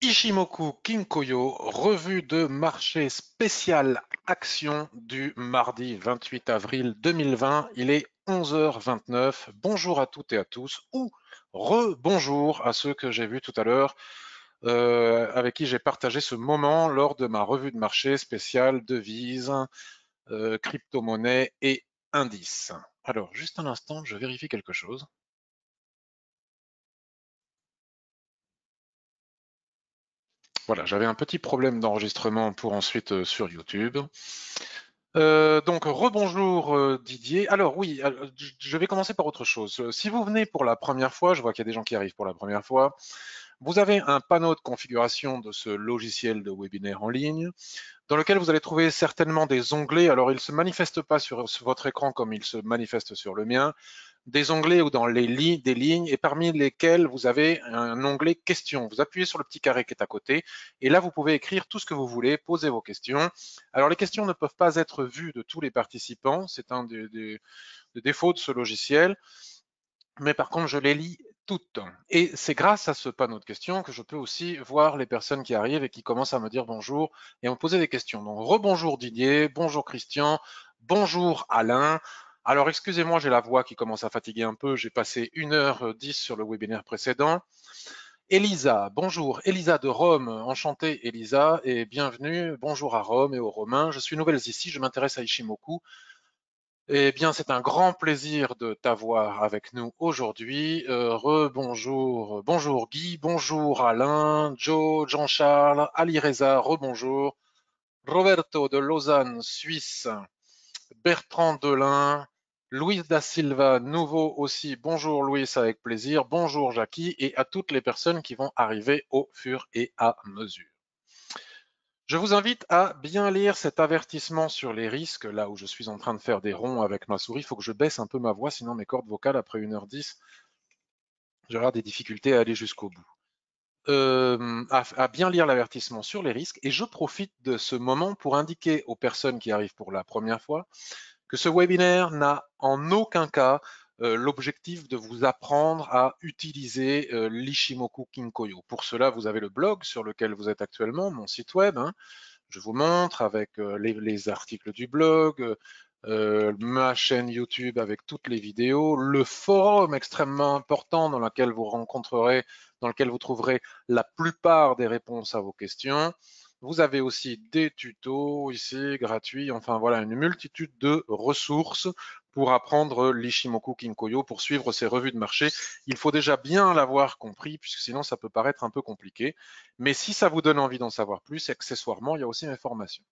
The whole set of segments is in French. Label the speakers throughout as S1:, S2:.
S1: Ishimoku Kinkoyo,
S2: revue de marché spécial action du mardi 28 avril 2020. Il est 11h29. Bonjour à toutes et à tous, ou re-bonjour à ceux que j'ai vus tout à l'heure, euh, avec qui j'ai partagé ce moment lors de ma revue de marché spéciale devises, euh, crypto-monnaies et
S1: indices. Alors, juste un instant, je vérifie quelque chose. Voilà, j'avais un petit problème
S2: d'enregistrement pour ensuite euh, sur YouTube. Euh, donc, rebonjour euh, Didier. Alors oui, je vais commencer par autre chose. Si vous venez pour la première fois, je vois qu'il y a des gens qui arrivent pour la première fois, vous avez un panneau de configuration de ce logiciel de webinaire en ligne dans lequel vous allez trouver certainement des onglets. Alors, ils ne se manifestent pas sur votre écran comme ils se manifestent sur le mien des onglets ou dans les lignes, des lignes, et parmi lesquels vous avez un onglet questions. Vous appuyez sur le petit carré qui est à côté, et là, vous pouvez écrire tout ce que vous voulez, poser vos questions. Alors, les questions ne peuvent pas être vues de tous les participants, c'est un des, défauts de ce logiciel, mais par contre, je les lis toutes. Et c'est grâce à ce panneau de questions que je peux aussi voir les personnes qui arrivent et qui commencent à me dire bonjour et à me poser des questions. Donc, rebonjour Didier, bonjour Christian, bonjour Alain, alors, excusez-moi, j'ai la voix qui commence à fatiguer un peu. J'ai passé 1h10 sur le webinaire précédent. Elisa, bonjour. Elisa de Rome, enchantée Elisa et bienvenue. Bonjour à Rome et aux Romains. Je suis nouvelle ici, je m'intéresse à Ishimoku. Eh bien, c'est un grand plaisir de t'avoir avec nous aujourd'hui. Euh, rebonjour, bonjour Guy, bonjour Alain, Joe, Jean-Charles, Ali Reza, rebonjour. Roberto de Lausanne, Suisse, Bertrand Delin, Louise da Silva, nouveau aussi. Bonjour Louise, avec plaisir. Bonjour Jackie et à toutes les personnes qui vont arriver au fur et à mesure. Je vous invite à bien lire cet avertissement sur les risques, là où je suis en train de faire des ronds avec ma souris. Il faut que je baisse un peu ma voix, sinon mes cordes vocales, après 1h10, j'aurai des difficultés à aller jusqu'au bout. Euh, à, bien lire l'avertissement sur les risques. Et je profite de ce moment pour indiquer aux personnes qui arrivent pour la première fois que ce webinaire n'a en aucun cas euh, l'objectif de vous apprendre à utiliser euh, l'Ishimoku Kinkoyo. Pour cela, vous avez le blog sur lequel vous êtes actuellement, mon site web. Hein. Je vous montre avec euh, les, articles du blog, ma chaîne YouTube avec toutes les vidéos, le forum extrêmement important dans lequel vous rencontrerez, dans lequel vous trouverez la plupart des réponses à vos questions. Vous avez aussi des tutos ici gratuits, enfin voilà, une multitude de ressources pour apprendre l'Ishimoku Kinkoyo, pour suivre ses revues de marché. Il faut déjà bien l'avoir compris, puisque sinon ça peut paraître un peu compliqué. Mais si ça vous donne envie d'en savoir plus, accessoirement, il y a aussi mes formations.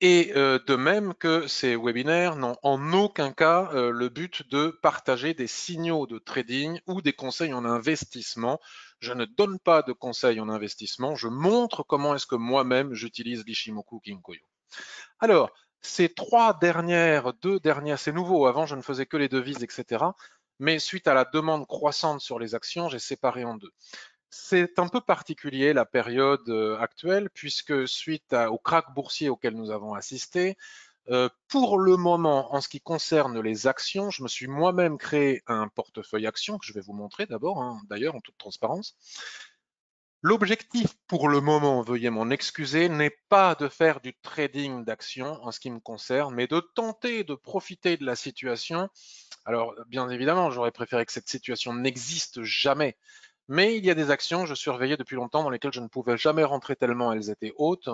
S2: Et euh, de même que ces webinaires n'ont en aucun cas euh, le but de partager des signaux de trading ou des conseils en investissement. Je ne donne pas de conseils en investissement. Je montre comment est-ce que moi-même j'utilise l'Ishimoku Kinkoyo. Alors, ces trois dernières, deux dernières, c'est nouveau. Avant, je ne faisais que les devises, etc. Mais suite à la demande croissante sur les actions, j'ai séparé en deux. C'est un peu particulier la période euh, actuelle, puisque suite au crack boursier auquel nous avons assisté, euh, pour le moment, en ce qui concerne les actions, je me suis moi-même créé un portefeuille actions que je vais vous montrer d'abord, hein, d'ailleurs en toute transparence. L'objectif pour le moment, veuillez m'en excuser, n'est pas de faire du trading d'actions en ce qui me concerne, mais de tenter de profiter de la situation. Alors, bien évidemment, j'aurais préféré que cette situation n'existe jamais, mais il y a des actions je surveillais depuis longtemps dans lesquelles je ne pouvais jamais rentrer tellement elles étaient hautes.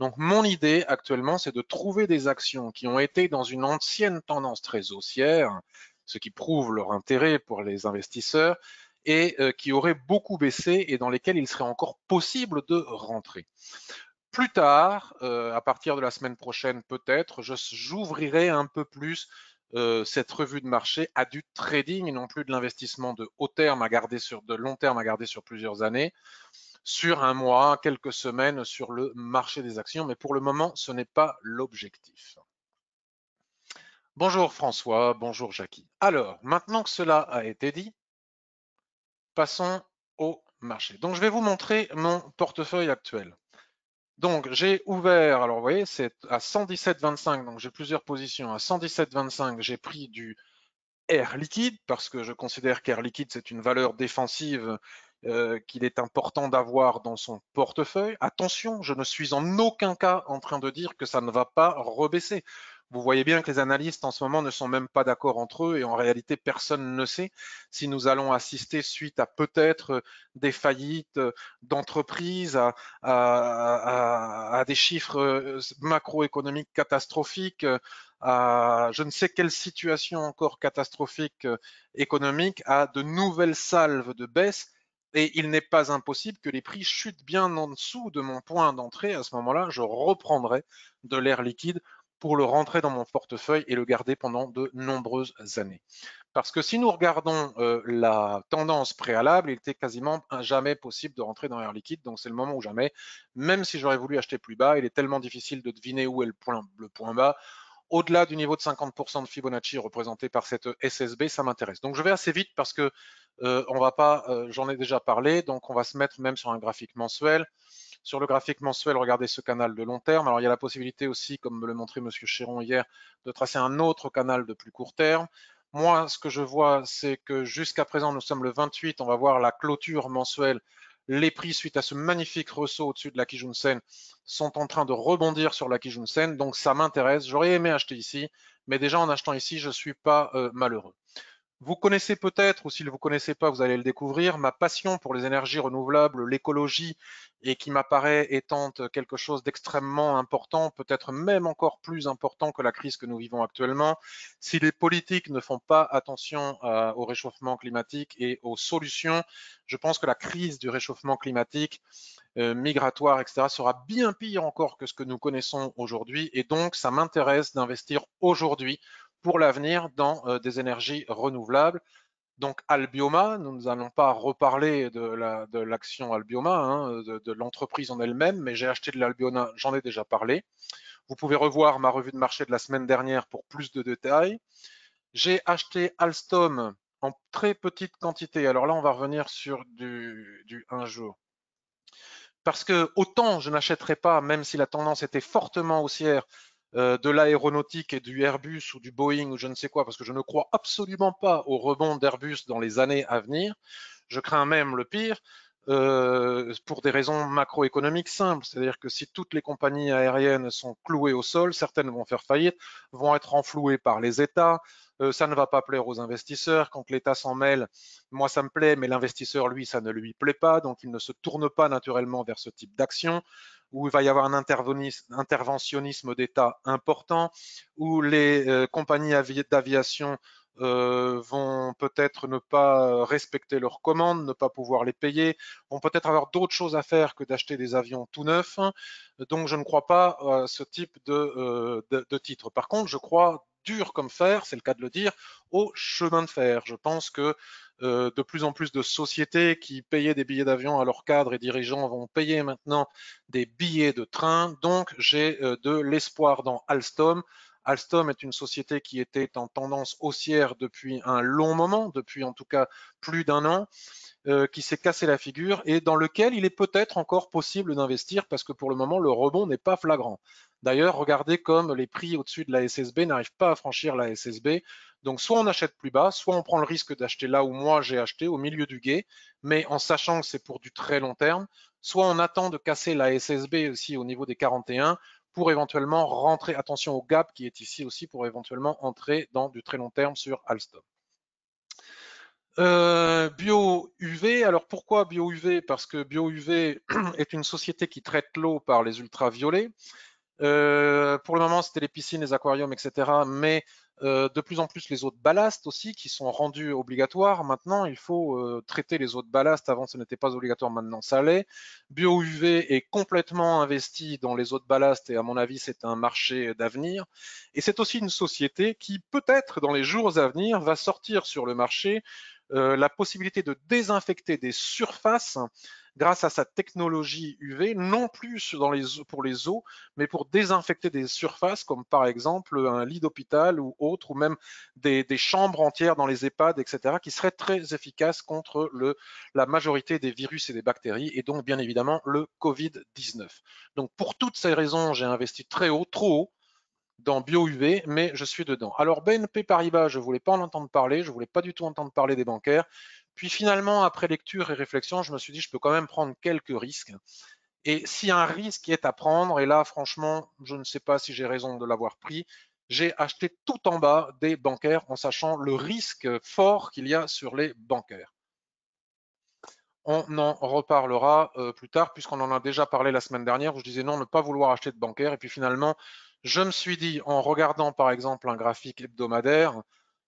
S2: Donc mon idée actuellement, c'est de trouver des actions qui ont été dans une ancienne tendance très haussière, ce qui prouve leur intérêt pour les investisseurs, et euh, qui auraient beaucoup baissé et dans lesquelles il serait encore possible de rentrer plus tard, euh, à partir de la semaine prochaine peut-être, j'ouvrirai un peu plus euh, cette revue de marché à du trading non plus de l'investissement de haut terme à garder sur de long terme à garder sur plusieurs années, sur un mois, quelques semaines sur le marché des actions. Mais pour le moment, ce n'est pas l'objectif. Bonjour François, bonjour Jackie. Alors, maintenant que cela a été dit, passons au marché. Donc, je vais vous montrer mon portefeuille actuel. Donc, j'ai ouvert, alors vous voyez, c'est à 117,25, donc j'ai plusieurs positions. À 117,25, j'ai pris du Air liquide, parce que je considère qu'Air liquide, c'est une valeur défensive euh, qu'il est important d'avoir dans son portefeuille. Attention, je ne suis en aucun cas en train de dire que ça ne va pas rebaisser. Vous voyez bien que les analystes en ce moment ne sont même pas d'accord entre eux et en réalité personne ne sait si nous allons assister suite à peut-être euh, des faillites euh, d'entreprises, à, des chiffres euh, macroéconomiques catastrophiques, à je ne sais quelle situation encore catastrophique économique, à de nouvelles salves de baisse. Et il n'est pas impossible que les prix chutent bien en dessous de mon point d'entrée. À ce moment-là, je reprendrai de l'air liquide pour le rentrer dans mon portefeuille et le garder pendant de nombreuses années. Parce que si nous regardons euh, la tendance préalable, il était quasiment jamais possible de rentrer dans Air liquide. Donc c'est le moment où jamais, même si j'aurais voulu acheter plus bas, il est tellement difficile de deviner où est le point, bas. Au-delà du niveau de 50% de Fibonacci représenté par cette euh, SSB, ça m'intéresse. Donc je vais assez vite parce que euh, on va pas, j'en ai déjà parlé, donc on va se mettre même sur un graphique mensuel. Sur le graphique mensuel, regardez ce canal de long terme. Alors, il y a la possibilité aussi, comme me le montrait M. Chéron hier, de tracer un autre canal de plus court terme. Moi, ce que je vois, c'est que jusqu'à présent, nous sommes le 28, on va voir la clôture mensuelle. Les prix, suite à ce magnifique ressaut au-dessus de la Sen, sont en train de rebondir sur la Sen. Donc, ça m'intéresse. J'aurais aimé acheter ici, mais déjà en achetant ici, je ne suis pas euh, malheureux. Vous connaissez peut-être, ou si vous ne connaissez pas, vous allez le découvrir, ma passion pour les énergies renouvelables, l'écologie, et qui m'apparaît étant quelque chose d'extrêmement important, peut-être même encore plus important que la crise que nous vivons actuellement, si les politiques ne font pas attention euh, au réchauffement climatique et aux solutions, je pense que la crise du réchauffement climatique, euh, migratoire, etc., sera bien pire encore que ce que nous connaissons aujourd'hui. Et donc, ça m'intéresse d'investir aujourd'hui pour l'avenir dans euh, des énergies renouvelables. Donc Albioma, nous allons pas reparler de l'action Albioma, hein, de, de l'entreprise en elle-même, mais j'ai acheté de l'Albioma, j'en ai déjà parlé. Vous pouvez revoir ma revue de marché de la semaine dernière pour plus de détails. J'ai acheté Alstom en très petite quantité. Alors là, on va revenir sur du, du un jour. Parce que autant je n'achèterai pas, même si la tendance était fortement haussière, euh, de l'aéronautique et du Airbus ou du Boeing ou je ne sais quoi, parce que je ne crois absolument pas au rebond d'Airbus dans les années à venir. Je crains même le pire. Euh, pour des raisons macroéconomiques simples. C'est-à-dire que si toutes les compagnies aériennes sont clouées au sol, certaines vont faire faillite, vont être enflouées par les États. Euh, ça ne va pas plaire aux investisseurs. Quand l'État s'en mêle, moi ça me plaît, mais l'investisseur, lui, ça ne lui plaît pas. Donc il ne se tourne pas naturellement vers ce type d'action où il va y avoir un interventionnisme d'État important, où les euh, compagnies d'aviation euh, vont peut-être ne pas respecter leurs commandes, ne pas pouvoir les payer, vont peut-être avoir d'autres choses à faire que d'acheter des avions tout neufs. Donc je ne crois pas à ce type de, euh, de titre. Par contre, je crois dur comme fer, c'est le cas de le dire, au chemin de fer. Je pense que euh, de plus en plus de sociétés qui payaient des billets d'avion à leurs cadres et dirigeants vont payer maintenant des billets de train. Donc, j'ai euh, de l'espoir dans Alstom. Alstom est une société qui était en tendance haussière depuis un long moment, depuis en tout cas plus d'un an, euh, qui s'est cassé la figure et dans lequel il est peut-être encore possible d'investir parce que pour le moment, le rebond n'est pas flagrant. D'ailleurs, regardez comme les prix au-dessus de la SSB n'arrivent pas à franchir la SSB. Donc, soit on achète plus bas, soit on prend le risque d'acheter là où moi j'ai acheté, au milieu du guet, mais en sachant que c'est pour du très long terme. Soit on attend de casser la SSB aussi au niveau des 41 pour éventuellement rentrer, attention au gap qui est ici aussi, pour éventuellement entrer dans du très long terme sur Alstom. BioUV, euh, bio UV, alors pourquoi bio UV Parce que bio UV est une société qui traite l'eau par les ultraviolets. Euh, pour le moment, c'était les piscines, les aquariums, etc. Mais euh, de plus en plus les eaux de ballast aussi qui sont rendues obligatoires. Maintenant, il faut euh, traiter les eaux de ballast. Avant, ce n'était pas obligatoire, maintenant ça l'est. Bio-UV est complètement investi dans les eaux de ballast et à mon avis, c'est un marché d'avenir. Et c'est aussi une société qui peut-être dans les jours à venir va sortir sur le marché euh, la possibilité de désinfecter des surfaces grâce à sa technologie UV, non plus dans les, pour les eaux, mais pour désinfecter des surfaces comme par exemple un lit d'hôpital ou autre, ou même des, chambres entières dans les EHPAD, etc., qui seraient très efficaces contre la majorité des virus et des bactéries, et donc bien évidemment le Covid-19. Donc pour toutes ces raisons, j'ai investi très haut, trop haut, dans BioUV, mais je suis dedans. Alors BNP Paribas, je ne voulais pas en entendre parler, je ne voulais pas du tout entendre parler des bancaires. Puis finalement, après lecture et réflexion, je me suis dit, je peux quand même prendre quelques risques. Et si un risque est à prendre, et là, franchement, je ne sais pas si j'ai raison de l'avoir pris, j'ai acheté tout en bas des bancaires en sachant le risque fort qu'il y a sur les bancaires. On en reparlera euh, plus tard, puisqu'on en a déjà parlé la semaine dernière, où je disais non, ne pas vouloir acheter de bancaires. Et puis finalement, je me suis dit, en regardant par exemple un graphique hebdomadaire,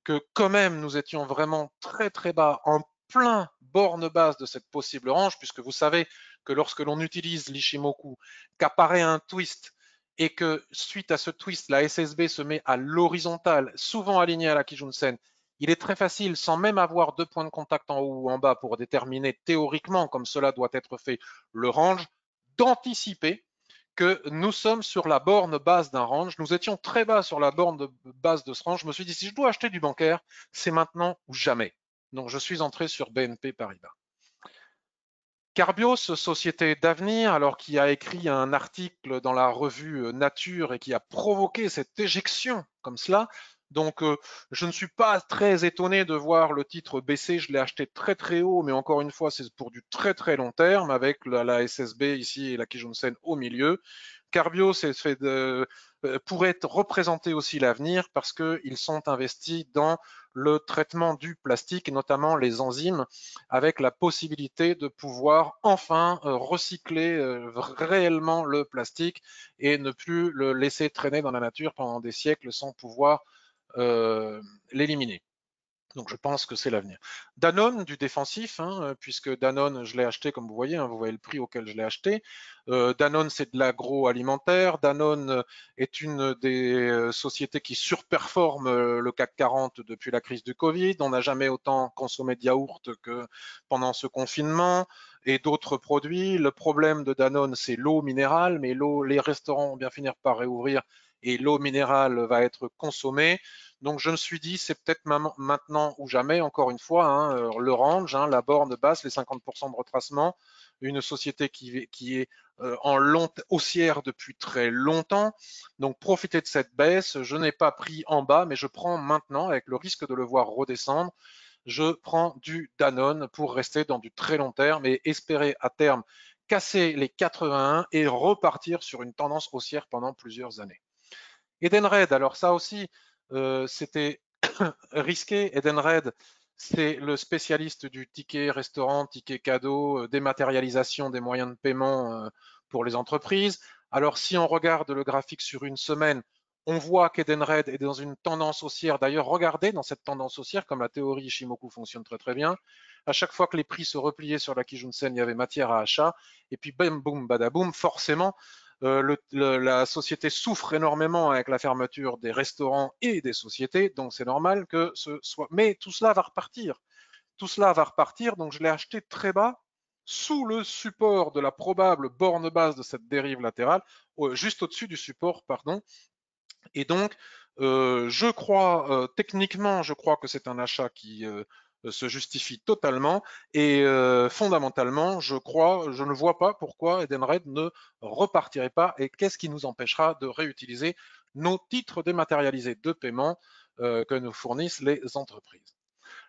S2: que quand même nous étions vraiment très très bas, en plein borne basse de cette possible range, puisque vous savez que lorsque l'on utilise l'Ishimoku, qu'apparaît un twist et que suite à ce twist, la SSB se met à l'horizontale, souvent alignée à la Kijunsen, il est très facile, sans même avoir deux points de contact en haut ou en bas pour déterminer théoriquement, comme cela doit être fait, le range, d'anticiper nous sommes sur la borne basse d'un range. Nous étions très bas sur la borne base de ce range. Je me suis dit, si je dois acheter du bancaire, c'est maintenant ou jamais. Donc, je suis entré sur BNP Paribas. Carbios, société d'avenir, alors qui a écrit un article dans la revue Nature et qui a provoqué cette éjection comme cela, donc, euh, je ne suis pas très étonné de voir le titre baisser. Je l'ai acheté très très haut, mais encore une fois, c'est pour du très très long terme avec la, SSB ici et la Kijunsen au milieu. Carbio fait de, euh, pourrait représenter aussi l'avenir parce qu'ils sont investis dans le traitement du plastique et notamment les enzymes avec la possibilité de pouvoir enfin euh, recycler réellement le plastique et ne plus le laisser traîner dans la nature pendant des siècles sans pouvoir euh, l'éliminer. Donc je pense que c'est l'avenir. Danone du défensif, hein, euh, puisque Danone, je l'ai acheté comme vous voyez, hein, vous voyez le prix auquel je l'ai acheté. Euh, Danone, c'est de l'agroalimentaire. Danone est une des sociétés qui surperforme le CAC 40 depuis la crise du Covid. On n'a jamais autant consommé de yaourt que pendant ce confinement et d'autres produits. Le problème de Danone, c'est l'eau minérale, mais l'eau, les restaurants vont bien finir par réouvrir et l'eau minérale va être consommée. Donc je me suis dit, c'est peut-être maintenant ou jamais, encore une fois, hein, euh, le range, hein, la borne basse, les 50% de retracement, une société qui, est euh, en haussière depuis très longtemps. Donc profiter de cette baisse. Je n'ai pas pris en bas, mais je prends maintenant, avec le risque de le voir redescendre, je prends du Danone pour rester dans du très long terme et espérer à terme casser les 81 et repartir sur une tendance haussière pendant plusieurs années. Edenred, alors ça aussi, euh, c'était risqué. Edenred, c'est le spécialiste du ticket restaurant, ticket cadeau, euh, dématérialisation des moyens de paiement euh, pour les entreprises. Alors si on regarde le graphique sur une semaine, on voit qu'Edenred est dans une tendance haussière. D'ailleurs, regardez dans cette tendance haussière, comme la théorie Ishimoku fonctionne très très bien. À chaque fois que les prix se repliaient sur la Kijunsen, il y avait matière à achat. Et puis, bam, boum, badaboum, forcément, euh, la société souffre énormément avec la fermeture des restaurants et des sociétés, donc c'est normal que ce soit. Mais tout cela va repartir. Tout cela va repartir, donc je l'ai acheté très bas, sous le support de la probable borne base de cette dérive latérale, juste au-dessus du support, pardon. Et donc, euh, je crois, euh, techniquement, je crois que c'est un achat qui euh, se justifie totalement. Et euh, fondamentalement, je crois, je ne vois pas pourquoi Edenred ne repartirait pas et qu'est-ce qui nous empêchera de réutiliser nos titres dématérialisés de paiement euh, que nous fournissent les entreprises.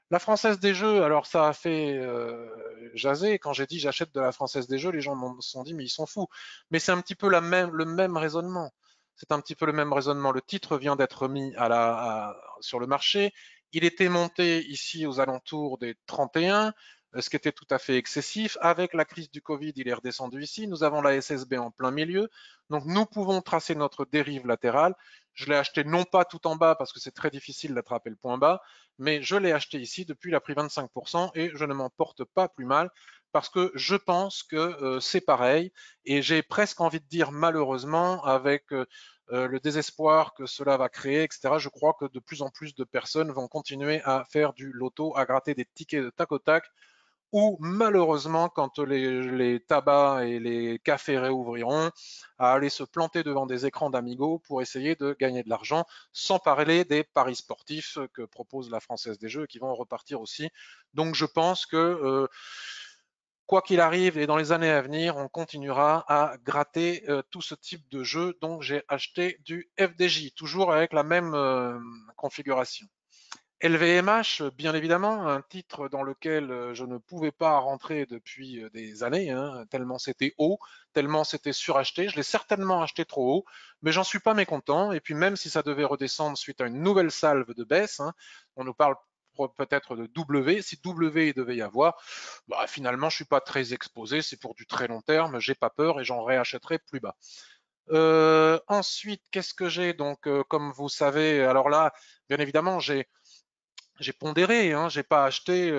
S2: La Française des Jeux, alors ça a fait jaser. Quand j'ai dit j'achète de la Française des Jeux, les gens m'ont sont dit mais ils sont fous. Mais c'est un petit peu le même raisonnement. C'est un petit peu le même raisonnement. Le titre vient d'être mis sur le marché. Il était monté ici aux alentours des 31, euh, ce qui était tout à fait excessif. Avec la crise du Covid, il est redescendu ici. Nous avons la SSB en plein milieu. Donc, nous pouvons tracer notre dérive latérale. Je l'ai acheté non pas tout en bas parce que c'est très difficile d'attraper le point bas, mais je l'ai acheté ici depuis la prix 25% et je ne m'en porte pas plus mal parce que je pense que euh, c'est pareil et j'ai presque envie de dire malheureusement avec euh, euh, le désespoir que cela va créer, etc. Je crois que de plus en plus de personnes vont continuer à faire du loto, à gratter des tickets de tac au tac ou malheureusement quand les, tabacs et les cafés réouvriront, à aller se planter devant des écrans d'Amigo pour essayer de gagner de l'argent, sans parler des paris sportifs que propose la Française des Jeux qui vont repartir aussi. Donc je pense que quoi qu'il arrive et dans les années à venir, on continuera à gratter euh, tout ce type de jeu. Donc j'ai acheté du FDJ, toujours avec la même euh, configuration. LVMH, bien évidemment, un titre dans lequel euh, je ne pouvais pas rentrer depuis des années, hein, tellement c'était haut, tellement c'était suracheté. Je l'ai certainement acheté trop haut, mais j'en suis pas mécontent. Et puis même si ça devait redescendre suite à une nouvelle salve de baisse, hein, on nous parle peut-être de W. Si W il devait y avoir, bah, finalement, je ne suis pas très exposé. C'est pour du très long terme. J'ai pas peur et j'en réachèterai plus bas. Euh, ensuite, qu'est-ce que j'ai Donc, euh, comme vous savez, alors là, bien évidemment, j'ai pondéré, hein. Je n'ai pas acheté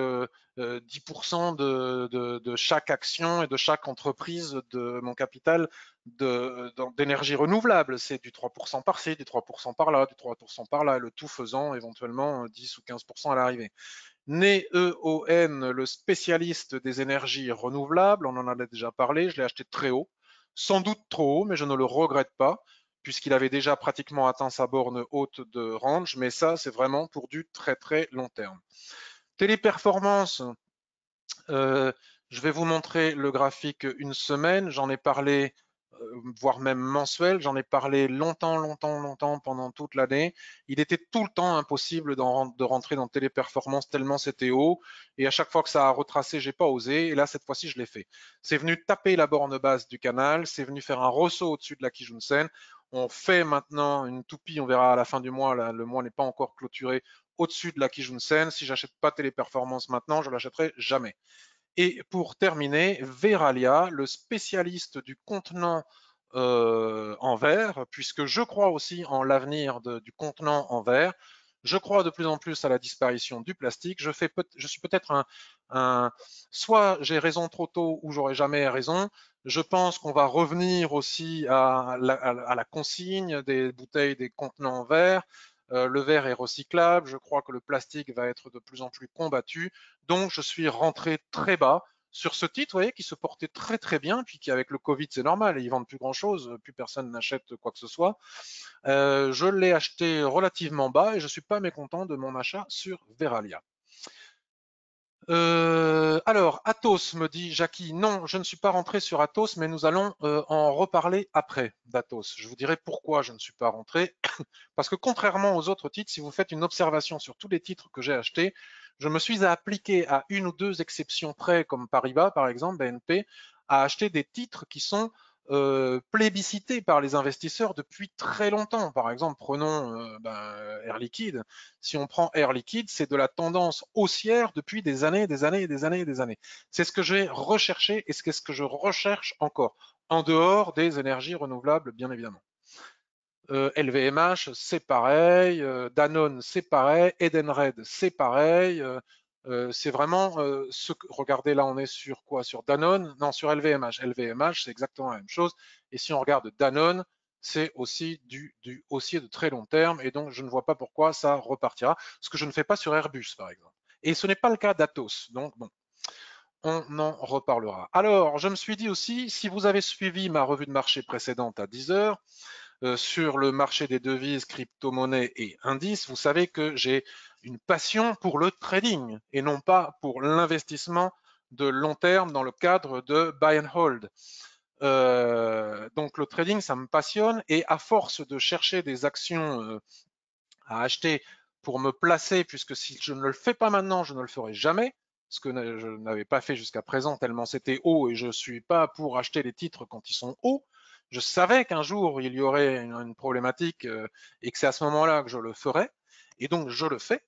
S2: 10% euh, de, chaque action et de chaque entreprise de mon capital d'énergie renouvelable. C'est du 3% par-ci, du 3% par-là, du 3% par-là, le tout faisant éventuellement 10 euh, ou 15% à l'arrivée. NEON, le spécialiste des énergies renouvelables, on en a déjà parlé, je l'ai acheté très haut, sans doute trop haut, mais je ne le regrette pas, puisqu'il avait déjà pratiquement atteint sa borne haute de range, mais ça, c'est vraiment pour du très très long terme. Téléperformance, euh, je vais vous montrer le graphique une semaine, j'en ai parlé euh, voire même mensuel. J'en ai parlé longtemps, longtemps, longtemps pendant toute l'année. Il était tout le temps impossible de rentrer dans Téléperformance tellement c'était haut. Et à chaque fois que ça a retracé, j'ai pas osé. Et là, cette fois-ci, je l'ai fait. C'est venu taper la borne basse du canal. C'est venu faire un ressaut au-dessus de la Kijunsen. On fait maintenant une toupie. On verra à la fin du mois. le mois n'est pas encore clôturé. Au-dessus de la Kijunsen. Si j'achète pas Téléperformance maintenant, je l'achèterai jamais. Et pour terminer, Veralia, le spécialiste du contenant euh, en verre, puisque je crois aussi en l'avenir du contenant en verre. Je crois de plus en plus à la disparition du plastique. Je, suis peut-être un, Soit j'ai raison trop tôt ou j'aurai jamais raison. Je pense qu'on va revenir aussi à la, à la, consigne des bouteilles, des contenants en verre. Euh, le verre est recyclable, je crois que le plastique va être de plus en plus combattu. Donc je suis rentré très bas sur ce titre, vous voyez, qui se portait très très bien, puis qui avec le Covid, c'est normal, ils vendent plus grand chose, plus personne n'achète quoi que ce soit. Euh, je l'ai acheté relativement bas et je suis pas mécontent de mon achat sur Veralia. Euh, alors, Athos, me dit Jackie, non, je ne suis pas rentré sur Athos, mais nous allons euh, en reparler après d'Atos. Je vous dirai pourquoi je ne suis pas rentré. Parce que contrairement aux autres titres, si vous faites une observation sur tous les titres que j'ai achetés, je me suis appliqué à une ou deux exceptions près, comme Paribas par exemple, BNP, à acheter des titres qui sont euh, plébiscité par les investisseurs depuis très longtemps. Par exemple, prenons euh, ben, Air Liquide. Si on prend Air Liquide, c'est de la tendance haussière depuis des années, des années, et des années, et des années. C'est ce que j'ai recherché et c'est ce que je recherche encore, en dehors des énergies renouvelables, bien évidemment. LVMH, euh, c'est pareil. Danone, c'est pareil. Edenred, c'est pareil c'est vraiment ce que, regardez là, on est sur quoi Sur Danone Non, sur LVMH. LVMH, c'est exactement la même chose. Et si on regarde Danone, c'est aussi du, du haussier de très long terme. Et donc, je ne vois pas pourquoi ça repartira. Ce que je ne fais pas sur Airbus, par exemple. Et ce n'est pas le cas d'Atos. Donc, bon, on en reparlera. Alors, je me suis dit aussi, si vous avez suivi ma revue de marché précédente à 10 heures, sur le marché des devises, crypto-monnaies et indices, vous savez que j'ai une passion pour le trading et non pas pour l'investissement de long terme dans le cadre de buy and hold. Euh, donc le trading, ça me passionne et à force de chercher des actions euh, à acheter pour me placer, puisque si je ne le fais pas maintenant, je ne le ferai jamais, ce que je n'avais pas fait jusqu'à présent tellement c'était haut et je ne suis pas pour acheter les titres quand ils sont hauts. Je savais qu'un jour il y aurait une, problématique euh, et que c'est à ce moment-là que je le ferais. Et donc je le fais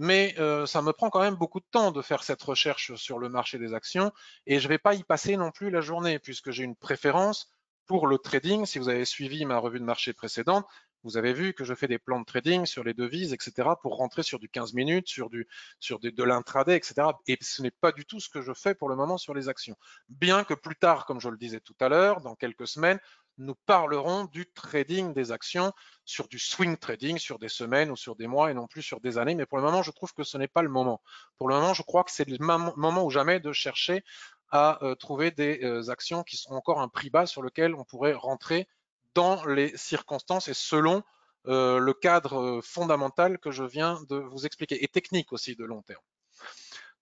S2: mais euh, ça me prend quand même beaucoup de temps de faire cette recherche sur le marché des actions et je ne vais pas y passer non plus la journée puisque j'ai une préférence pour le trading. Si vous avez suivi ma revue de marché précédente, vous avez vu que je fais des plans de trading sur les devises, etc., pour rentrer sur du 15 minutes, sur, du, sur de, de l'intraday, etc. Et ce n'est pas du tout ce que je fais pour le moment sur les actions. Bien que plus tard, comme je le disais tout à l'heure, dans quelques semaines, nous parlerons du trading des actions sur du swing trading, sur des semaines ou sur des mois et non plus sur des années. Mais pour le moment, je trouve que ce n'est pas le moment. Pour le moment, je crois que c'est le moment ou jamais de chercher à euh, trouver des euh, actions qui seront encore un prix bas sur lequel on pourrait rentrer dans les circonstances et selon euh, le cadre fondamental que je viens de vous expliquer et technique aussi de long terme.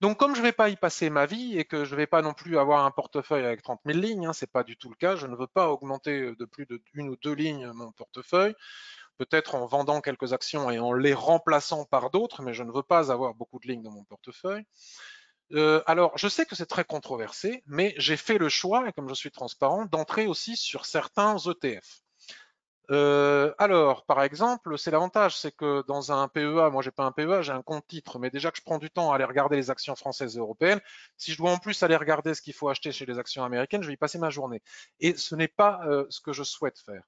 S2: Donc, comme je ne vais pas y passer ma vie et que je ne vais pas non plus avoir un portefeuille avec 30 000 lignes, hein, ce n'est pas du tout le cas, je ne veux pas augmenter euh, de plus de ou deux lignes euh, mon portefeuille, peut-être en vendant quelques actions et en les remplaçant par d'autres, mais je ne veux pas avoir beaucoup de lignes dans mon portefeuille. Euh, alors, je sais que c'est très controversé, mais j'ai fait le choix, et comme je suis transparent, d'entrer aussi sur certains ETF. Euh, alors, par exemple, c'est l'avantage, c'est que dans un PEA, moi j'ai pas un PEA, j'ai un compte titre, mais déjà que je prends du temps à aller regarder les actions françaises et européennes, si je dois en plus aller regarder ce qu'il faut acheter chez les actions américaines, je vais y passer ma journée. Et ce n'est pas euh, ce que je souhaite faire.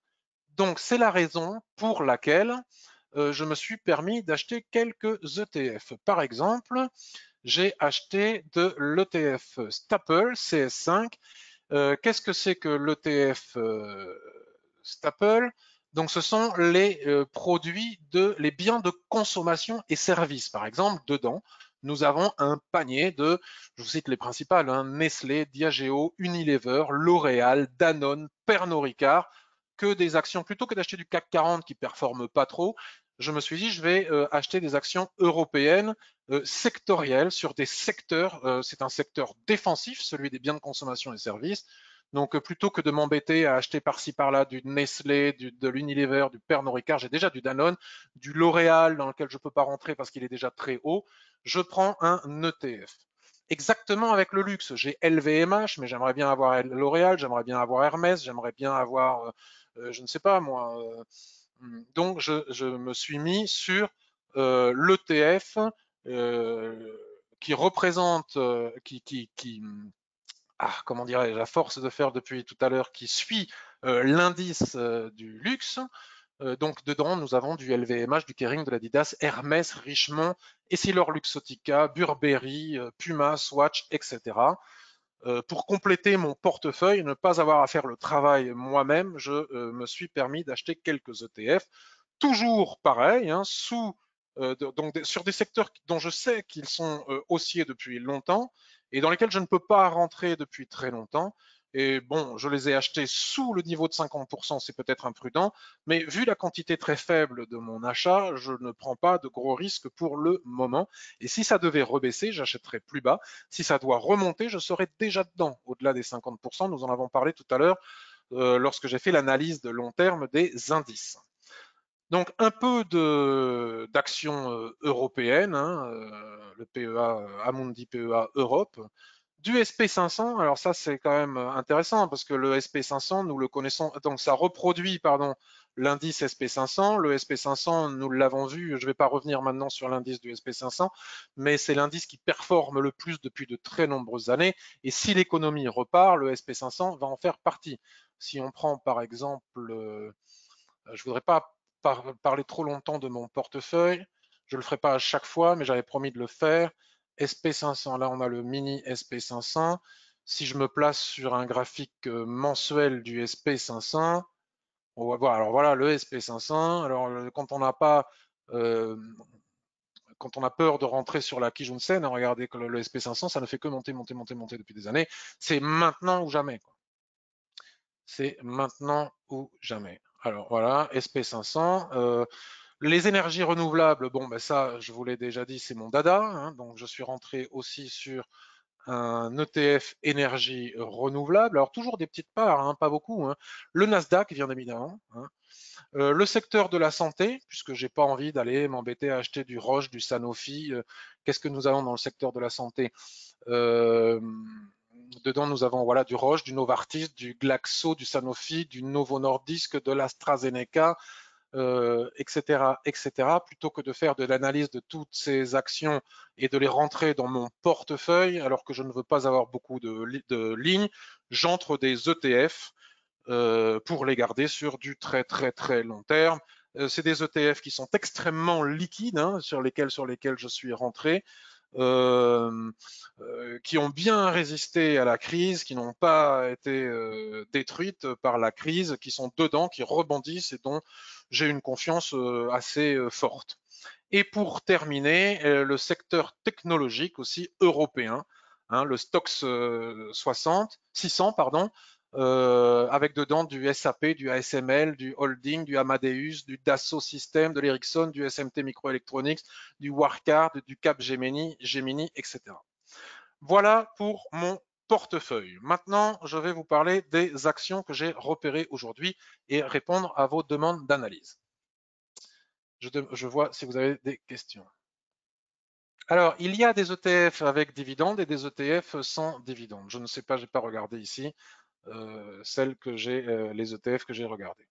S2: Donc, c'est la raison pour laquelle euh, je me suis permis d'acheter quelques ETF. Par exemple, j'ai acheté de l'ETF Staple CS5. Qu'est-ce que c'est que l'ETF Apple. Donc, ce sont les euh, produits de, les biens de consommation et services. Par exemple, dedans, nous avons un panier de, je vous cite les principales, hein, Nestlé, Diageo, Unilever, L'Oréal, Danone, Pernod Ricard, que des actions, plutôt que d'acheter du CAC 40 qui performe pas trop, je me suis dit, je vais euh, acheter des actions européennes euh, sectorielles sur des secteurs. c'est un secteur défensif, celui des biens de consommation et services. Donc, euh, plutôt que de m'embêter à acheter par-ci par-là du Nestlé, du, de l'Unilever, du Père Ricard, j'ai déjà du Danone, du L'Oréal dans lequel je ne peux pas rentrer parce qu'il est déjà très haut, je prends un ETF. Exactement avec le luxe, j'ai LVMH, mais j'aimerais bien avoir L'Oréal, j'aimerais bien avoir Hermès, j'aimerais bien avoir, euh, euh, je ne sais pas moi. Hmm. donc, je, me suis mis sur euh, l'ETF qui représente, qui, qui, qui, hmm, ah, comment dirais la force de faire depuis tout à l'heure qui suit euh, l'indice euh, du luxe. Euh, donc dedans, nous avons du LVMH, du Kering, de l'Adidas, Hermès, Richemont, Essilor Luxotica, Burberry, Puma, Swatch, etc. pour compléter mon portefeuille, ne pas avoir à faire le travail moi-même, je me suis permis d'acheter quelques ETF. Toujours pareil, hein, sous euh, donc sur des secteurs dont je sais qu'ils sont euh, haussiers depuis longtemps et dans lesquels je ne peux pas rentrer depuis très longtemps. Et bon, je les ai achetés sous le niveau de 50%, c'est peut-être imprudent, mais vu la quantité très faible de mon achat, je ne prends pas de gros risques pour le moment. Et si ça devait rebaisser, j'achèterais plus bas. Si ça doit remonter, je serais déjà dedans, au-delà des 50%. Nous en avons parlé tout à l'heure euh, lorsque j'ai fait l'analyse de long terme des indices. Donc un peu d'action euh, européenne, hein, euh, le PEA, euh, Amundi PEA Europe, du SP500, alors ça c'est quand même intéressant parce que le SP500, nous le connaissons, donc ça reproduit, pardon, l'indice SP500. Le SP500, nous l'avons vu, je ne vais pas revenir maintenant sur l'indice du SP500, mais c'est l'indice qui performe le plus depuis de très nombreuses années. Et si l'économie repart, le SP500 va en faire partie. Si on prend par exemple, je ne voudrais pas parler trop longtemps de mon portefeuille. Je ne le ferai pas à chaque fois, mais j'avais promis de le faire. SP500, là on a le mini SP500. Si je me place sur un graphique euh, mensuel du SP500, on va voir. Alors voilà le SP500. Alors euh, quand on n'a pas, euh, quand on a peur de rentrer sur la Kijunsen, regardez que le, le SP500, ça ne fait que monter, monter, monter, monter depuis des années. C'est maintenant ou jamais. C'est maintenant ou jamais. Alors voilà, SP500. Euh, les énergies renouvelables, bon, ben ça, je vous l'ai déjà dit, c'est mon dada. Hein, donc, je suis rentré aussi sur un ETF énergie renouvelable. Alors, toujours des petites parts, hein, pas beaucoup. Hein. Le Nasdaq, vient évidemment. Euh, le secteur de la santé, puisque j'ai pas envie d'aller m'embêter à acheter du Roche, du Sanofi. Euh, qu'est-ce que nous avons dans le secteur de la santé dedans, nous avons voilà du Roche, du Novartis, du Glaxo, du Sanofi, du Novo Nordisk, de l'AstraZeneca, etc., euh, etc. Plutôt que de faire de l'analyse de toutes ces actions et de les rentrer dans mon portefeuille, alors que je ne veux pas avoir beaucoup de, lignes, j'entre des ETF euh, pour les garder sur du très très très long terme euh, c'est des ETF qui sont extrêmement liquides, hein, sur, lesquels, sur lesquels je suis rentré. Euh, euh, qui ont bien résisté à la crise, qui n'ont pas été euh, détruites par la crise, qui sont dedans, qui rebondissent et dont j'ai une confiance assez forte. Et pour terminer, le secteur technologique aussi européen, hein, le Stoxx 60, 600, pardon, euh, avec dedans du SAP, du ASML, du Holding, du Amadeus, du Dassault System, de l'Ericsson, du SMT Microelectronics, du Warcard, du Cap Gemini, Gemini, etc. Voilà pour mon portefeuille. Maintenant, je vais vous parler des actions que j'ai repérées aujourd'hui et répondre à vos demandes d'analyse. Je, je vois si vous avez des questions. Alors, il y a des ETF avec dividendes et des ETF sans dividendes. Je ne sais pas, je n'ai pas regardé ici. Euh, celles que j'ai, euh, les ETF que j'ai regardées.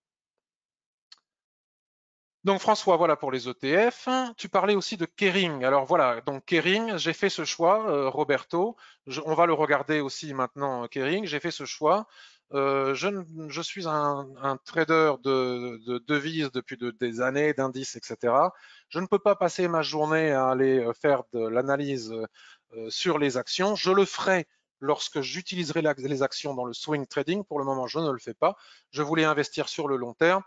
S2: Donc François, voilà pour les ETF. Tu parlais aussi de Kering. Alors voilà, donc Kering, j'ai fait ce choix, euh, Roberto. on va le regarder aussi maintenant, Kering. J'ai fait ce choix. je, suis un, trader de, devises depuis des années, d'indices, etc. Je ne peux pas passer ma journée à aller faire de l'analyse sur les actions. Je le ferai lorsque j'utiliserai les actions dans le swing trading. Pour le moment, je ne le fais pas. Je voulais investir sur le long terme.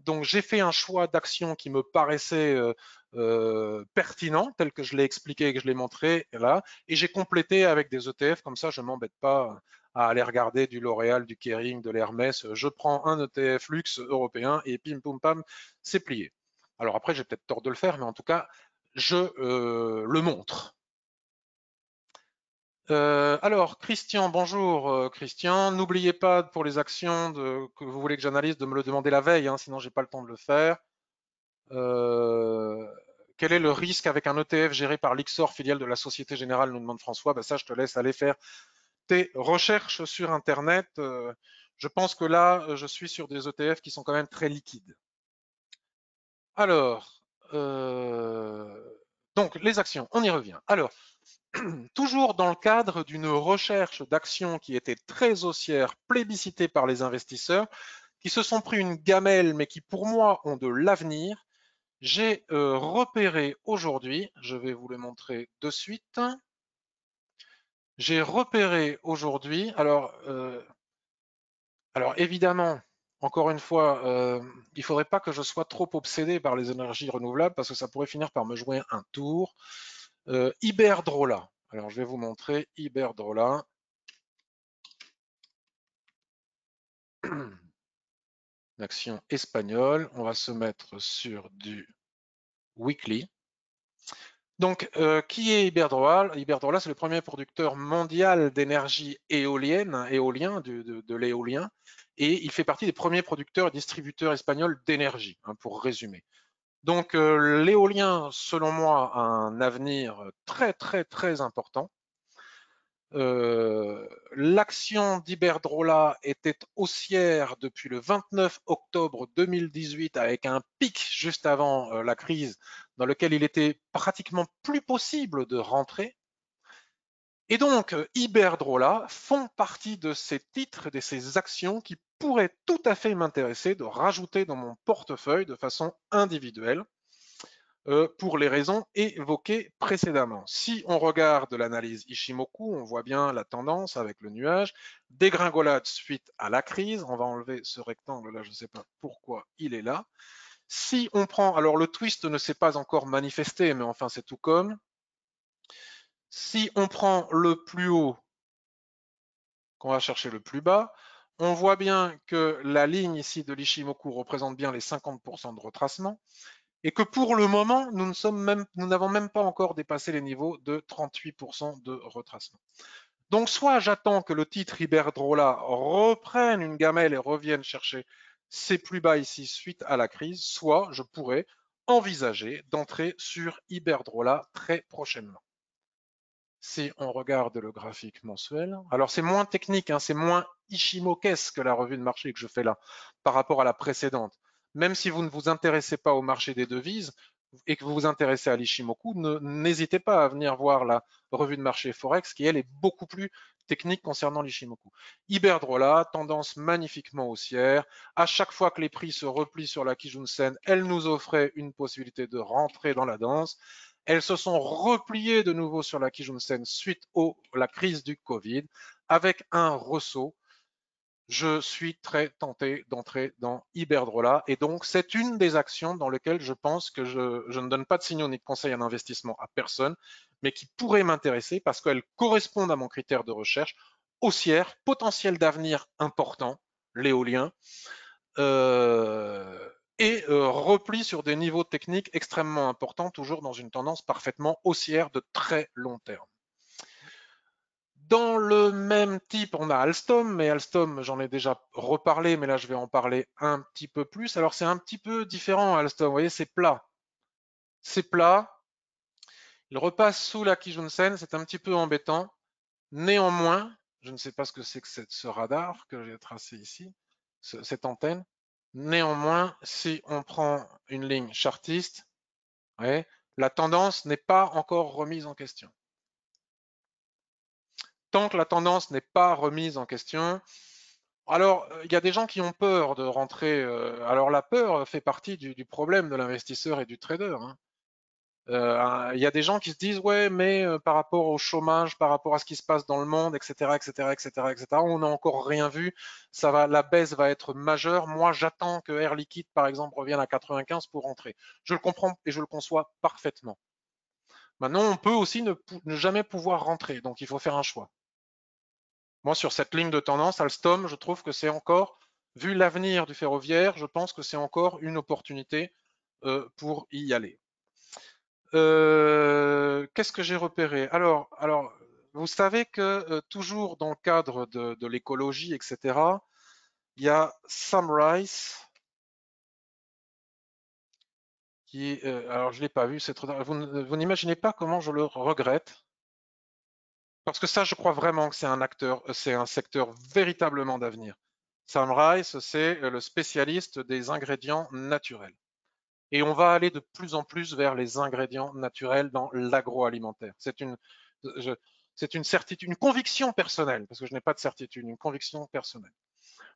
S2: Donc, j'ai fait un choix d'actions qui me paraissait euh, euh, pertinent, tel que je l'ai expliqué et que je l'ai montré là. Et j'ai complété avec des ETF. Comme ça, je ne m'embête pas à aller regarder du L'Oréal, du Kering, de l'Hermès. Je prends un ETF luxe européen et pim, pum pam, c'est plié. Alors après, j'ai peut-être tort de le faire, mais en tout cas, je euh, le montre. Euh, alors, Christian, bonjour euh, Christian. N'oubliez pas pour les actions de, que vous voulez que j'analyse de me le demander la veille, hein, sinon je n'ai pas le temps de le faire. Euh, quel est le risque avec un ETF géré par l'IXOR, filiale de la Société Générale, nous demande François. Ben ça, je te laisse aller faire tes recherches sur Internet. je pense que là, je suis sur des ETF qui sont quand même très liquides. Alors, donc, les actions, on y revient. Alors, toujours dans le cadre d'une recherche d'actions qui était très haussière, plébiscitée par les investisseurs, qui se sont pris une gamelle, mais qui pour moi ont de l'avenir, j'ai euh, repéré aujourd'hui, je vais vous le montrer de suite, j'ai repéré aujourd'hui, alors, euh, alors évidemment, encore une fois, euh, il ne faudrait pas que je sois trop obsédé par les énergies renouvelables parce que ça pourrait finir par me jouer un tour. Euh, Iberdrola. Alors, je vais vous montrer Iberdrola.
S1: action espagnole. On va se mettre sur du weekly.
S2: Donc, euh, qui est Iberdrola Iberdrola, c'est le premier producteur mondial d'énergie éolienne, éolien, de, l'éolien, et il fait partie des premiers producteurs et distributeurs espagnols d'énergie, hein, pour résumer. Donc euh, l'éolien, selon moi, a un avenir très très très important. Euh, l'action d'Iberdrola était haussière depuis le 29 octobre 2018 avec un pic juste avant euh, la crise dans lequel il était pratiquement plus possible de rentrer. Et donc, Iberdrola font partie de ces titres, de ces actions qui pourrait tout à fait m'intéresser de rajouter dans mon portefeuille de façon individuelle euh, pour les raisons évoquées précédemment. Si on regarde l'analyse Ishimoku, on voit bien la tendance avec le nuage, dégringolade suite à la crise, on va enlever ce rectangle là, je ne sais pas pourquoi il est là. Si on prend, alors le twist ne s'est pas encore manifesté, mais enfin c'est tout comme. Si on prend le plus haut, qu'on va chercher le plus bas, on voit bien que la ligne ici de l'Ishimoku représente bien les 50% de retracement et que pour le moment, nous n'avons même, pas encore dépassé les niveaux de 38% de retracement. Donc soit j'attends que le titre Iberdrola reprenne une gamelle et revienne chercher ses plus bas ici suite à la crise, soit je pourrais envisager d'entrer sur Iberdrola très prochainement si on regarde le graphique mensuel. Alors c'est moins technique, hein, c'est moins ishimokesque que la revue de marché que je fais là par rapport à la précédente. Même si vous ne vous intéressez pas au marché des devises et que vous vous intéressez à l'Ishimoku, n'hésitez pas à venir voir la revue de marché Forex qui elle est beaucoup plus technique concernant l'Ishimoku. Iberdrola, tendance magnifiquement haussière. À chaque fois que les prix se replient sur la Kijunsen, elle nous offrait une possibilité de rentrer dans la danse. Elles se sont repliées de nouveau sur la Kijunsen suite à la crise du Covid avec un ressaut. Je suis très tenté d'entrer dans Iberdrola et donc c'est une des actions dans lesquelles je pense que je, je ne donne pas de signaux ni de conseils en investissement à personne, mais qui pourrait m'intéresser parce qu'elles correspondent à mon critère de recherche haussière, potentiel d'avenir important, l'éolien. Euh, et euh, repli sur des niveaux techniques extrêmement importants, toujours dans une tendance parfaitement haussière de très long terme. Dans le même type, on a Alstom, mais Alstom, j'en ai déjà reparlé, mais là je vais en parler un petit peu plus. Alors c'est un petit peu différent Alstom, vous voyez, c'est plat. C'est plat. Il repasse sous la Kijunsen, c'est un petit peu embêtant. Néanmoins, je ne sais pas ce que c'est que ce radar que j'ai tracé ici, cette antenne. Néanmoins, si on prend une ligne chartiste, la tendance n'est pas encore remise en question. Tant que la tendance n'est pas remise en question, alors euh, il y a des gens qui ont peur de rentrer. Euh, alors la peur fait partie du, problème de l'investisseur et du trader. Hein. Euh, il y a des gens qui se disent ouais, mais euh, par rapport au chômage, par rapport à ce qui se passe dans le monde, etc., etc., etc., etc. On n'a encore rien vu. Ça va, la baisse va être majeure. Moi, j'attends que Air Liquide, par exemple, revienne à 95 pour rentrer. Je le comprends et je le conçois parfaitement. Maintenant, on peut aussi ne, jamais pouvoir rentrer, donc il faut faire un choix. Moi, sur cette ligne de tendance, Alstom, je trouve que c'est encore, vu l'avenir du ferroviaire, je pense que c'est encore une opportunité euh, pour y aller. Euh, qu'est-ce que j'ai repéré alors, vous savez que euh, toujours dans le cadre de, l'écologie, etc., il y a Sam Rice qui, euh, alors je ne l'ai pas vu, c'est trop Vous, n'imaginez pas comment je le regrette. Parce que ça, je crois vraiment que c'est un acteur, c'est un secteur véritablement d'avenir. Sam Rice, c'est le spécialiste des ingrédients naturels. Et on va aller de plus en plus vers les ingrédients naturels dans l'agroalimentaire. C'est une, c'est une certitude, une conviction personnelle, parce que je n'ai pas de certitude, une conviction personnelle.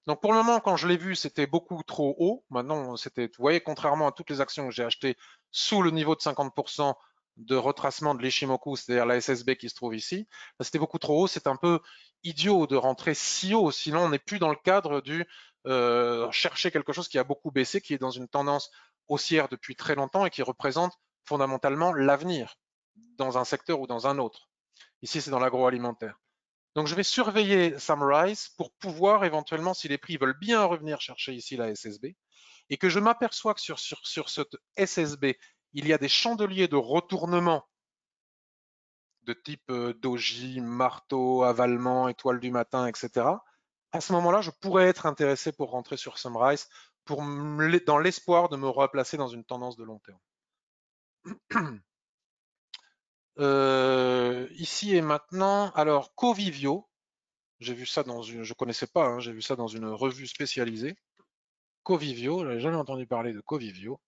S2: Donc pour le moment, quand je l'ai vu, c'était beaucoup trop haut. Maintenant, c'était, vous voyez, contrairement à toutes les actions que j'ai achetées sous le niveau de 50% de retracement de l'Ishimoku, c'est-à-dire la SSB qui se trouve ici, bah, c'était beaucoup trop haut. C'est un peu idiot de rentrer si haut, sinon on n'est plus dans le cadre du euh, chercher quelque chose qui a beaucoup baissé, qui est dans une tendance haussière depuis très longtemps et qui représente fondamentalement l'avenir dans un secteur ou dans un autre. Ici, c'est dans l'agroalimentaire. Donc, je vais surveiller Sumrise pour pouvoir éventuellement, si les prix veulent bien revenir chercher ici la SSB, et que je m'aperçois que sur, sur, cette SSB, il y a des chandeliers de retournement de type euh, doji, marteau, avalement, étoile du matin, etc. À ce moment-là, je pourrais être intéressé pour rentrer sur Sunrise dans l'espoir de me replacer dans une tendance de long terme. Euh, ici et maintenant, alors Covivio, j'ai vu ça dans une, je connaissais pas, hein, j'ai vu ça dans une revue spécialisée. Covivio, j'avais jamais entendu parler de Covivio.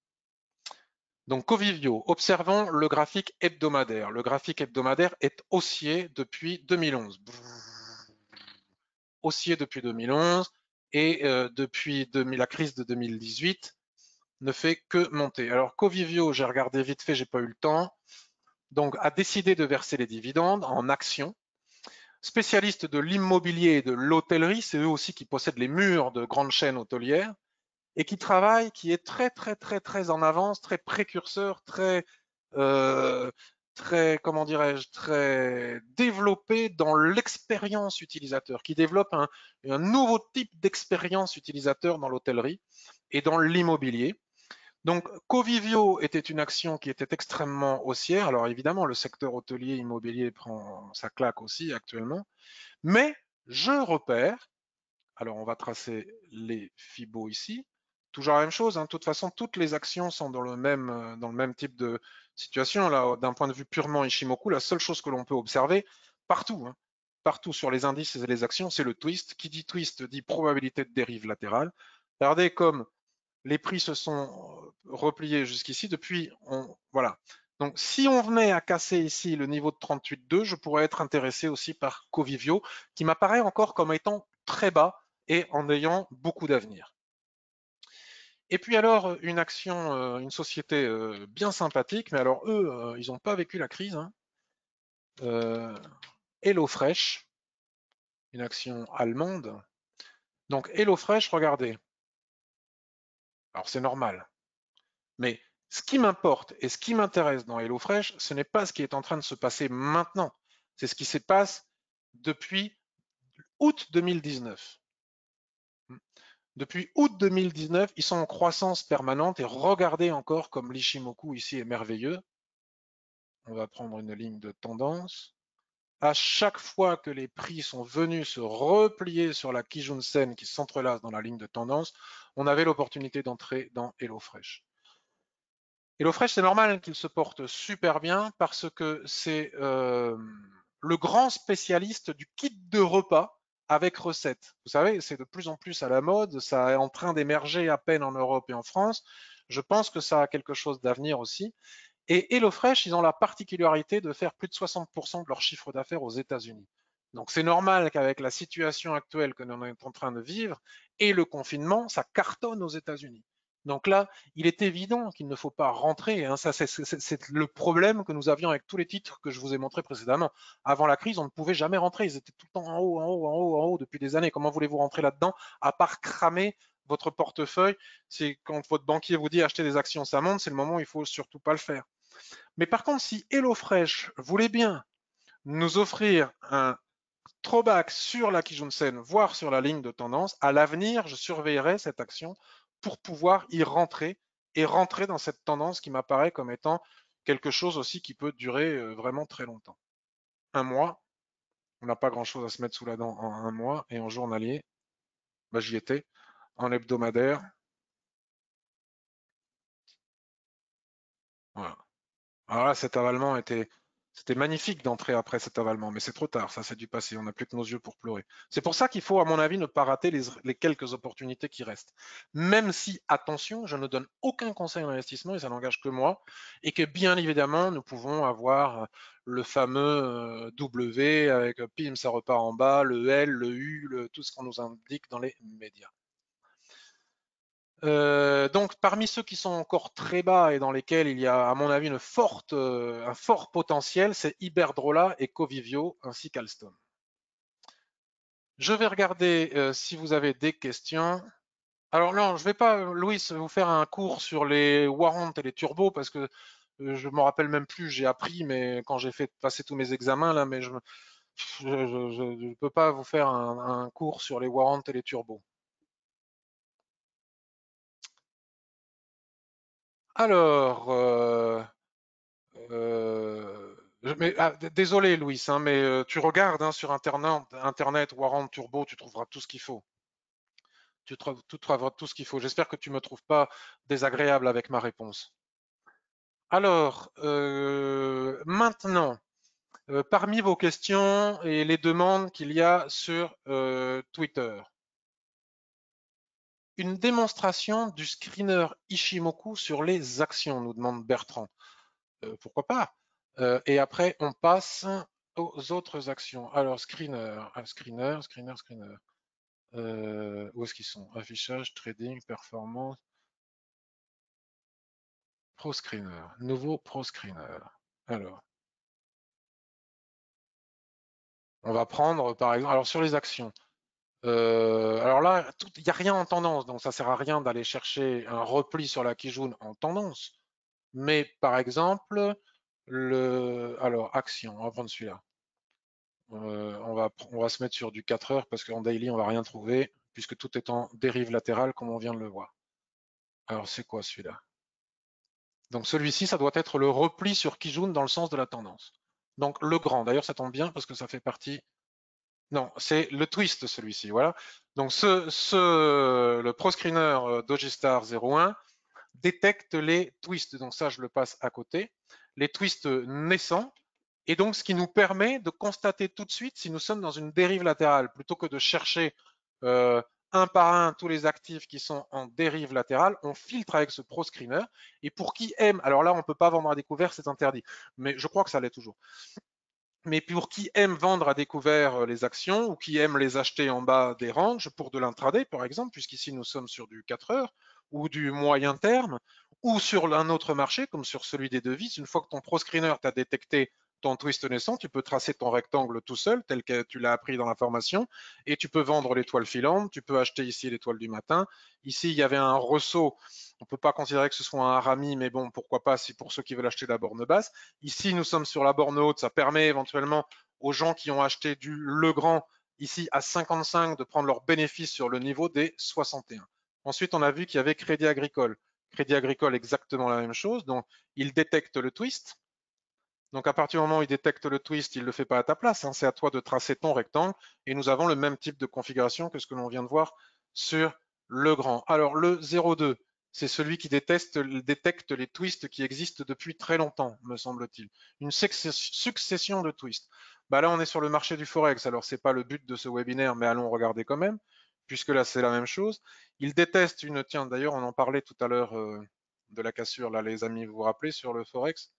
S2: Donc Covivio, observons le graphique hebdomadaire. Le graphique hebdomadaire est haussier depuis 2011. haussier depuis 2011 et euh, depuis la crise de 2018 ne fait que monter. Alors Covivio, j'ai regardé vite fait, j'ai pas eu le temps, donc a décidé de verser les dividendes en actions. Spécialiste de l'immobilier et de l'hôtellerie, c'est eux aussi qui possèdent les murs de grandes chaînes hôtelières et qui travaille, qui est très très très très en avance, très précurseur, très euh, très, comment dirais-je, très développé dans l'expérience utilisateur, qui développe un, nouveau type d'expérience utilisateur dans l'hôtellerie et dans l'immobilier. Donc, Covivio était une action qui était extrêmement haussière. Alors, évidemment, le secteur hôtelier immobilier prend sa claque aussi actuellement. Mais je repère, alors on va tracer les FIBO ici, toujours la même chose. Hein. De toute façon, toutes les actions sont dans le même, euh, dans le même type de situation. Là, d'un point de vue purement Ishimoku, la seule chose que l'on peut observer partout, hein, partout sur les indices et les actions, c'est le twist. Qui dit twist dit probabilité de dérive latérale. Regardez comme les prix se sont euh, repliés jusqu'ici. Depuis, on, voilà. Donc, si on venait à casser ici le niveau de 38,2, je pourrais être intéressé aussi par Covivio, qui m'apparaît encore comme étant très bas et en ayant beaucoup d'avenir. Et puis alors, euh, une action, euh, une société euh, bien sympathique, mais alors eux, ils n'ont pas vécu la crise. Hein. Euh, HelloFresh, une action allemande. Donc HelloFresh, regardez. Alors c'est normal. Mais ce qui m'importe et ce qui m'intéresse dans HelloFresh, ce n'est pas ce qui est en train de se passer maintenant. C'est ce qui se passe depuis août 2019. Depuis août 2019, ils sont en croissance permanente et regardez encore comme l'Ishimoku ici est merveilleux. On va prendre une ligne de tendance. À chaque fois que les prix sont venus se replier sur la Kijun-sen qui s'entrelace dans la ligne de tendance, on avait l'opportunité d'entrer dans HelloFresh. HelloFresh, c'est normal qu'il se porte super bien parce que c'est euh, le grand spécialiste du kit de repas avec recette. Vous savez, c'est de plus en plus à la mode, ça est en train d'émerger à peine en Europe et en France. Je pense que ça a quelque chose d'avenir aussi. Et HelloFresh, ils ont la particularité de faire plus de 60% de leur chiffre d'affaires aux États-Unis. Donc c'est normal qu'avec la situation actuelle que nous sommes en train de vivre et le confinement, ça cartonne aux États-Unis. Donc là, il est évident qu'il ne faut pas rentrer. Hein. c'est le problème que nous avions avec tous les titres que je vous ai montrés précédemment. Avant la crise, on ne pouvait jamais rentrer. Ils étaient tout le temps en haut, en haut, en haut, en haut depuis des années. Comment voulez-vous rentrer là-dedans à part cramer votre portefeuille C'est quand votre banquier vous dit acheter des actions, ça monte. C'est le moment où il faut surtout pas le faire. Mais par contre, si HelloFresh voulait bien nous offrir un throwback sur la Sen, voire sur la ligne de tendance, à l'avenir, je surveillerai cette action pour pouvoir y rentrer et rentrer dans cette tendance qui m'apparaît comme étant quelque chose aussi qui peut durer vraiment très longtemps. Un mois, on n'a pas grand-chose à se mettre sous la dent en un mois, et en journalier, bah, j'y étais, en hebdomadaire. Voilà. Alors là, cet avalement était c'était magnifique d'entrer après cet avalement, mais c'est trop tard, ça c'est du passé, on n'a plus que nos yeux pour pleurer. C'est pour ça qu'il faut, à mon avis, ne pas rater les, quelques opportunités qui restent. Même si, attention, je ne donne aucun conseil en investissement et ça n'engage que moi, et que bien évidemment, nous pouvons avoir le fameux euh, W avec euh, PIM, ça repart en bas, le L, le U, tout ce qu'on nous indique dans les médias. Euh, donc parmi ceux qui sont encore très bas et dans lesquels il y a à mon avis euh, un fort potentiel, c'est Iberdrola et Covivio ainsi qu'Alstom. Je vais regarder euh, si vous avez des questions. Alors non, je ne vais pas, Louis, vous faire un cours sur les warrants et les turbos parce que je ne me rappelle même plus, j'ai appris, mais quand j'ai fait passer tous mes examens là, mais je ne peux pas vous faire
S1: un, un cours sur les warrants et les turbos. Alors, euh, euh,
S2: ah, désolé Louis, hein, mais euh, tu regardes hein, sur Internet, Internet Warrant Turbo, tu trouveras tout ce qu'il faut. Tu trouveras tout, tout ce qu'il faut. J'espère que tu ne me trouves pas désagréable avec ma réponse. Alors, maintenant, parmi vos questions et les demandes qu'il y a sur Twitter, une démonstration du screener Ishimoku sur les actions, nous demande Bertrand. Euh, pourquoi pas euh, Et après, on passe aux autres actions. Alors, screener, screener, screener, screener. Euh, où est-ce qu'ils sont Affichage, trading, performance.
S1: Pro screener, nouveau pro screener. Alors, on va prendre par exemple, alors sur les actions,
S2: euh, alors là, il n'y a rien en tendance, donc ça ne sert à rien d'aller chercher un repli sur la Kijun en tendance. Mais par exemple, le, alors action, on va prendre celui-là. Euh, on, va, se mettre sur du 4 heures parce qu'en daily, on ne va rien trouver puisque tout est en dérive latérale comme on vient de le voir. Alors c'est quoi celui-là Donc celui-ci, ça doit être le repli sur Kijun dans le sens de la tendance. Donc le grand, d'ailleurs ça tombe bien parce que ça fait partie non, c'est le twist celui-ci, voilà. Donc ce, ce, le ProScreener euh, Dogistar 01 détecte les twists, donc ça je le passe à côté, les twists naissants, et donc ce qui nous permet de constater tout de suite si nous sommes dans une dérive latérale, plutôt que de chercher euh, un par un tous les actifs qui sont en dérive latérale, on filtre avec ce ProScreener Et pour qui aime, alors là, on ne peut pas vendre à découvert, c'est interdit, mais je crois que ça l'est toujours mais pour qui aime vendre à découvert euh, les actions ou qui aime les acheter en bas des ranges pour de l'intraday, par exemple, puisqu'ici nous sommes sur du 4 heures ou du moyen terme, ou sur un autre marché, comme sur celui des devises, une fois que ton proscreener t'a détecté ton twist naissant, tu peux tracer ton rectangle tout seul, tel que tu l'as appris dans la formation, et tu peux vendre l'étoile filante, tu peux acheter ici l'étoile du matin. Ici, il y avait un ressaut on ne peut pas considérer que ce soit un Rami, mais bon, pourquoi pas si pour ceux qui veulent acheter la borne basse. Ici, nous sommes sur la borne haute. Ça permet éventuellement aux gens qui ont acheté du Legrand ici à 55 de prendre leur bénéfice sur le niveau des 61. Ensuite, on a vu qu'il y avait Crédit Agricole. Crédit Agricole, exactement la même chose. Donc, il détecte le twist. Donc, à partir du moment où il détecte le twist, il ne le fait pas à ta place. Hein. C'est à toi de tracer ton rectangle. Et nous avons le même type de configuration que ce que l'on vient de voir sur le grand. Alors, le 0,2, c'est celui qui déteste, détecte les twists qui existent depuis très longtemps, me semble-t-il. Une succession de twists. Bah là, on est sur le marché du forex. Alors, c'est pas le but de ce webinaire, mais allons regarder quand même, puisque là, c'est la même chose. Il déteste une. Tiens, d'ailleurs, on en parlait tout à l'heure euh, de la cassure. Là, les amis, vous vous rappelez sur le forex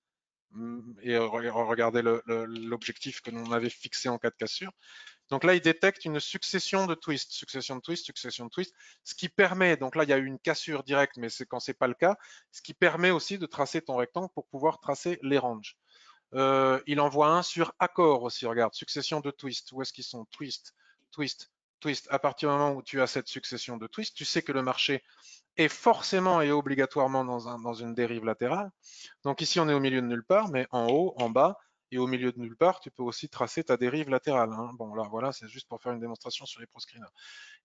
S2: Mm, et euh, regarder l'objectif que l'on avait fixé en cas de cassure. Donc là, il détecte une succession de twists, succession de twists, succession de twists, ce qui permet, donc là, il y a eu une cassure directe, mais c'est quand c'est pas le cas, ce qui permet aussi de tracer ton rectangle pour pouvoir tracer les ranges. Euh, il envoie un sur accord aussi, regarde, succession de twists, où est-ce qu'ils sont Twist, twist, twist, à partir du moment où tu as cette succession de twists, tu sais que le marché est forcément et obligatoirement dans, une dérive latérale. Donc ici, on est au milieu de nulle part, mais en haut, en bas, et au milieu de nulle part, tu peux aussi tracer ta dérive latérale. Hein. Bon, là, voilà, c'est juste pour faire une démonstration sur les proscreeners.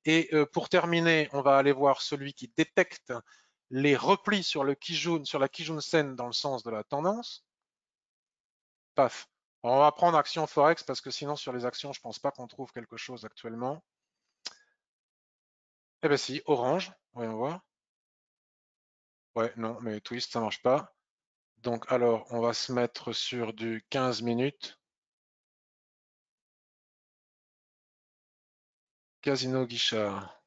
S2: Et euh, pour terminer, on va aller voir celui qui détecte les replis sur, le sur la Kijun Sen dans le sens de la tendance. Paf. On va prendre action Forex parce que sinon, sur les actions, je ne pense pas qu'on trouve quelque chose actuellement. Eh bien, si, orange, voyons voir.
S1: Ouais, non, mais twist, ça marche pas. Donc alors, on va se mettre sur du 15 minutes. Casino Guichard.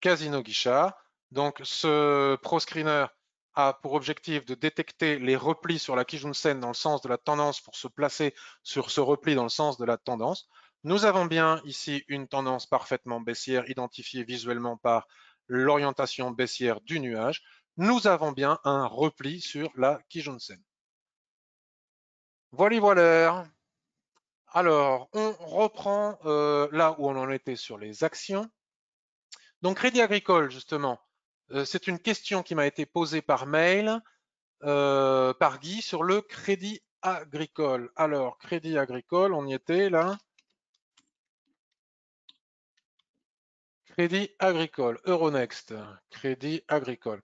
S1: Casino Guichard. Donc ce
S2: ProScreener a pour objectif de détecter les replis sur la Sen dans le sens de la tendance pour se placer sur ce repli dans le sens de la tendance. Nous avons bien ici une tendance parfaitement baissière identifiée visuellement par l'orientation baissière du nuage. Nous avons bien un repli sur la Kijunsen. Voilà, voilà. Alors, on reprend euh, là où on en était sur les actions. Donc, Crédit Agricole, justement, euh, c'est une question qui m'a été posée par mail euh, par Guy sur le Crédit Agricole. Alors, Crédit Agricole, on y était là. Crédit agricole, Euronext, Crédit agricole.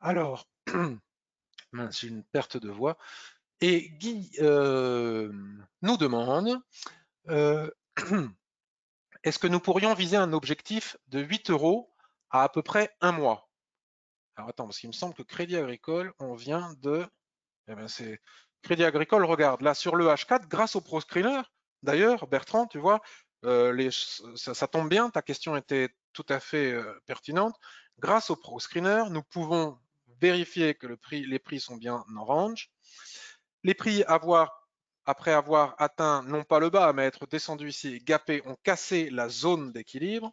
S2: Alors, c'est une perte de voix. Et Guy euh, nous demande, euh, est-ce que nous pourrions viser un objectif de 8 euros à à peu près un mois Alors attends, parce qu'il me semble que Crédit Agricole, on vient de... Eh bien, c'est Crédit Agricole, regarde, là sur le H4, grâce au ProScreener, d'ailleurs, Bertrand, tu vois, euh, les, ça, tombe bien, ta question était tout à fait euh, pertinente. Grâce au Pro Screener, nous pouvons vérifier que le prix, les prix sont bien en range. Les prix avoir, après avoir atteint non pas le bas, mais être descendu ici et ont cassé la zone d'équilibre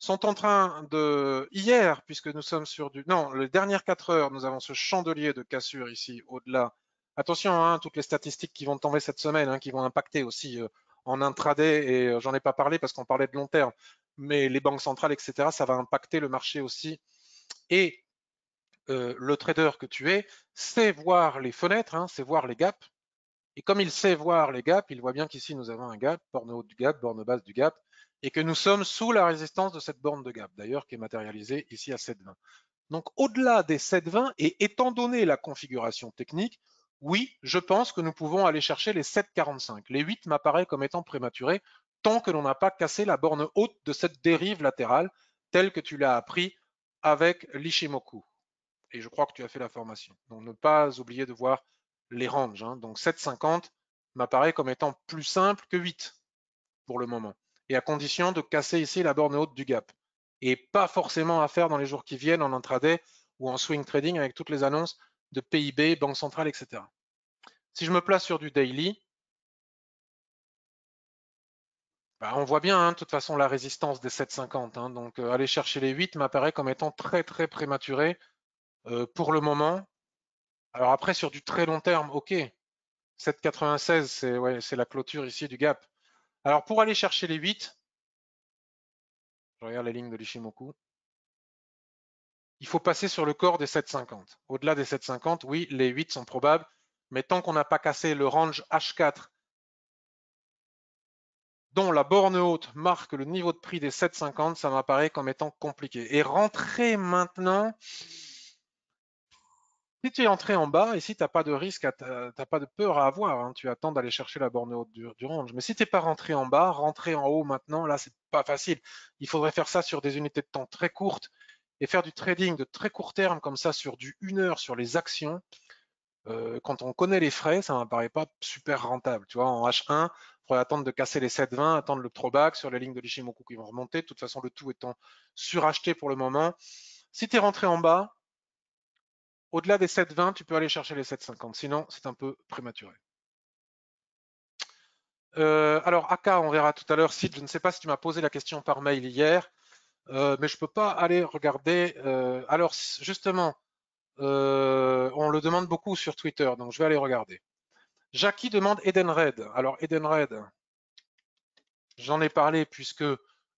S2: sont en train de, hier, puisque nous sommes sur du, non, les dernières 4 heures, nous avons ce chandelier de cassure ici au-delà. Attention, hein, toutes les statistiques qui vont tomber cette semaine, hein, qui vont impacter aussi euh, en intraday, et euh, j'en ai pas parlé parce qu'on parlait de long terme, mais les banques centrales, etc., ça va impacter le marché aussi. Et euh, le trader que tu es sait voir les fenêtres, hein, sait voir les gaps. Et comme il sait voir les gaps, il voit bien qu'ici nous avons un gap, borne haute du gap, borne basse du gap, et que nous sommes sous la résistance de cette borne de gap, d'ailleurs qui est matérialisée ici à 7,20. Donc au-delà des 7,20, et étant donné la configuration technique, oui, je pense que nous pouvons aller chercher les 7,45. Les 8 m'apparaissent comme étant prématurés tant que l'on n'a pas cassé la borne haute de cette dérive latérale telle que tu l'as appris avec l'Ishimoku. Et je crois que tu as fait la formation. Donc ne pas oublier de voir les ranges. Hein. Donc 7,50 m'apparaît comme étant plus simple que 8 pour le moment. Et à condition de casser ici la borne haute du gap. Et pas forcément à faire dans les jours qui viennent en intraday ou en swing trading avec toutes les annonces de PIB, banque centrale, etc. Si je me place sur du daily, bah, on voit bien hein, de toute façon la résistance des 7,50. Hein. donc euh, aller chercher les 8 m'apparaît comme étant très très prématuré euh, pour le moment. Alors après sur du très long terme, ok, 7,96 c'est la clôture ici du gap. Alors pour aller chercher les 8, je regarde les lignes de l'Ishimoku il faut passer sur le corps des 750. Au-delà des 750, oui, les 8 sont probables, mais tant qu'on n'a pas cassé le range H4 dont la borne haute marque le niveau de prix des 750, ça m'apparaît comme étant compliqué. Et rentrer maintenant, si tu es entré en bas, ici, tu n'as pas de risque, tu n'as pas de peur à avoir. Hein, tu attends d'aller chercher la borne haute du, range. Mais si tu n'es pas rentré en bas, rentrer en haut maintenant, là, c'est pas facile. Il faudrait faire ça sur des unités de temps très courtes et faire du trading de très court terme comme ça sur du 1 heure sur les actions, euh, quand on connaît les frais, ça ne m'apparaît pas super rentable. Tu vois, en H1, il faudrait attendre de casser les 7,20, attendre le throwback sur les lignes de l'Ishimoku qui vont remonter. De toute façon, le tout étant suracheté pour le moment. Si tu es rentré en bas, au-delà des 7,20, tu peux aller chercher les 7,50. Sinon, c'est un peu prématuré. Euh, alors, Aka, on verra tout à l'heure. Sid, je ne sais pas si tu m'as posé la question par mail hier. Euh, mais je peux pas aller regarder. Euh, alors justement, euh, on le demande beaucoup sur Twitter, donc je vais aller regarder. Jackie demande Edenred. Alors Edenred, j'en ai parlé puisque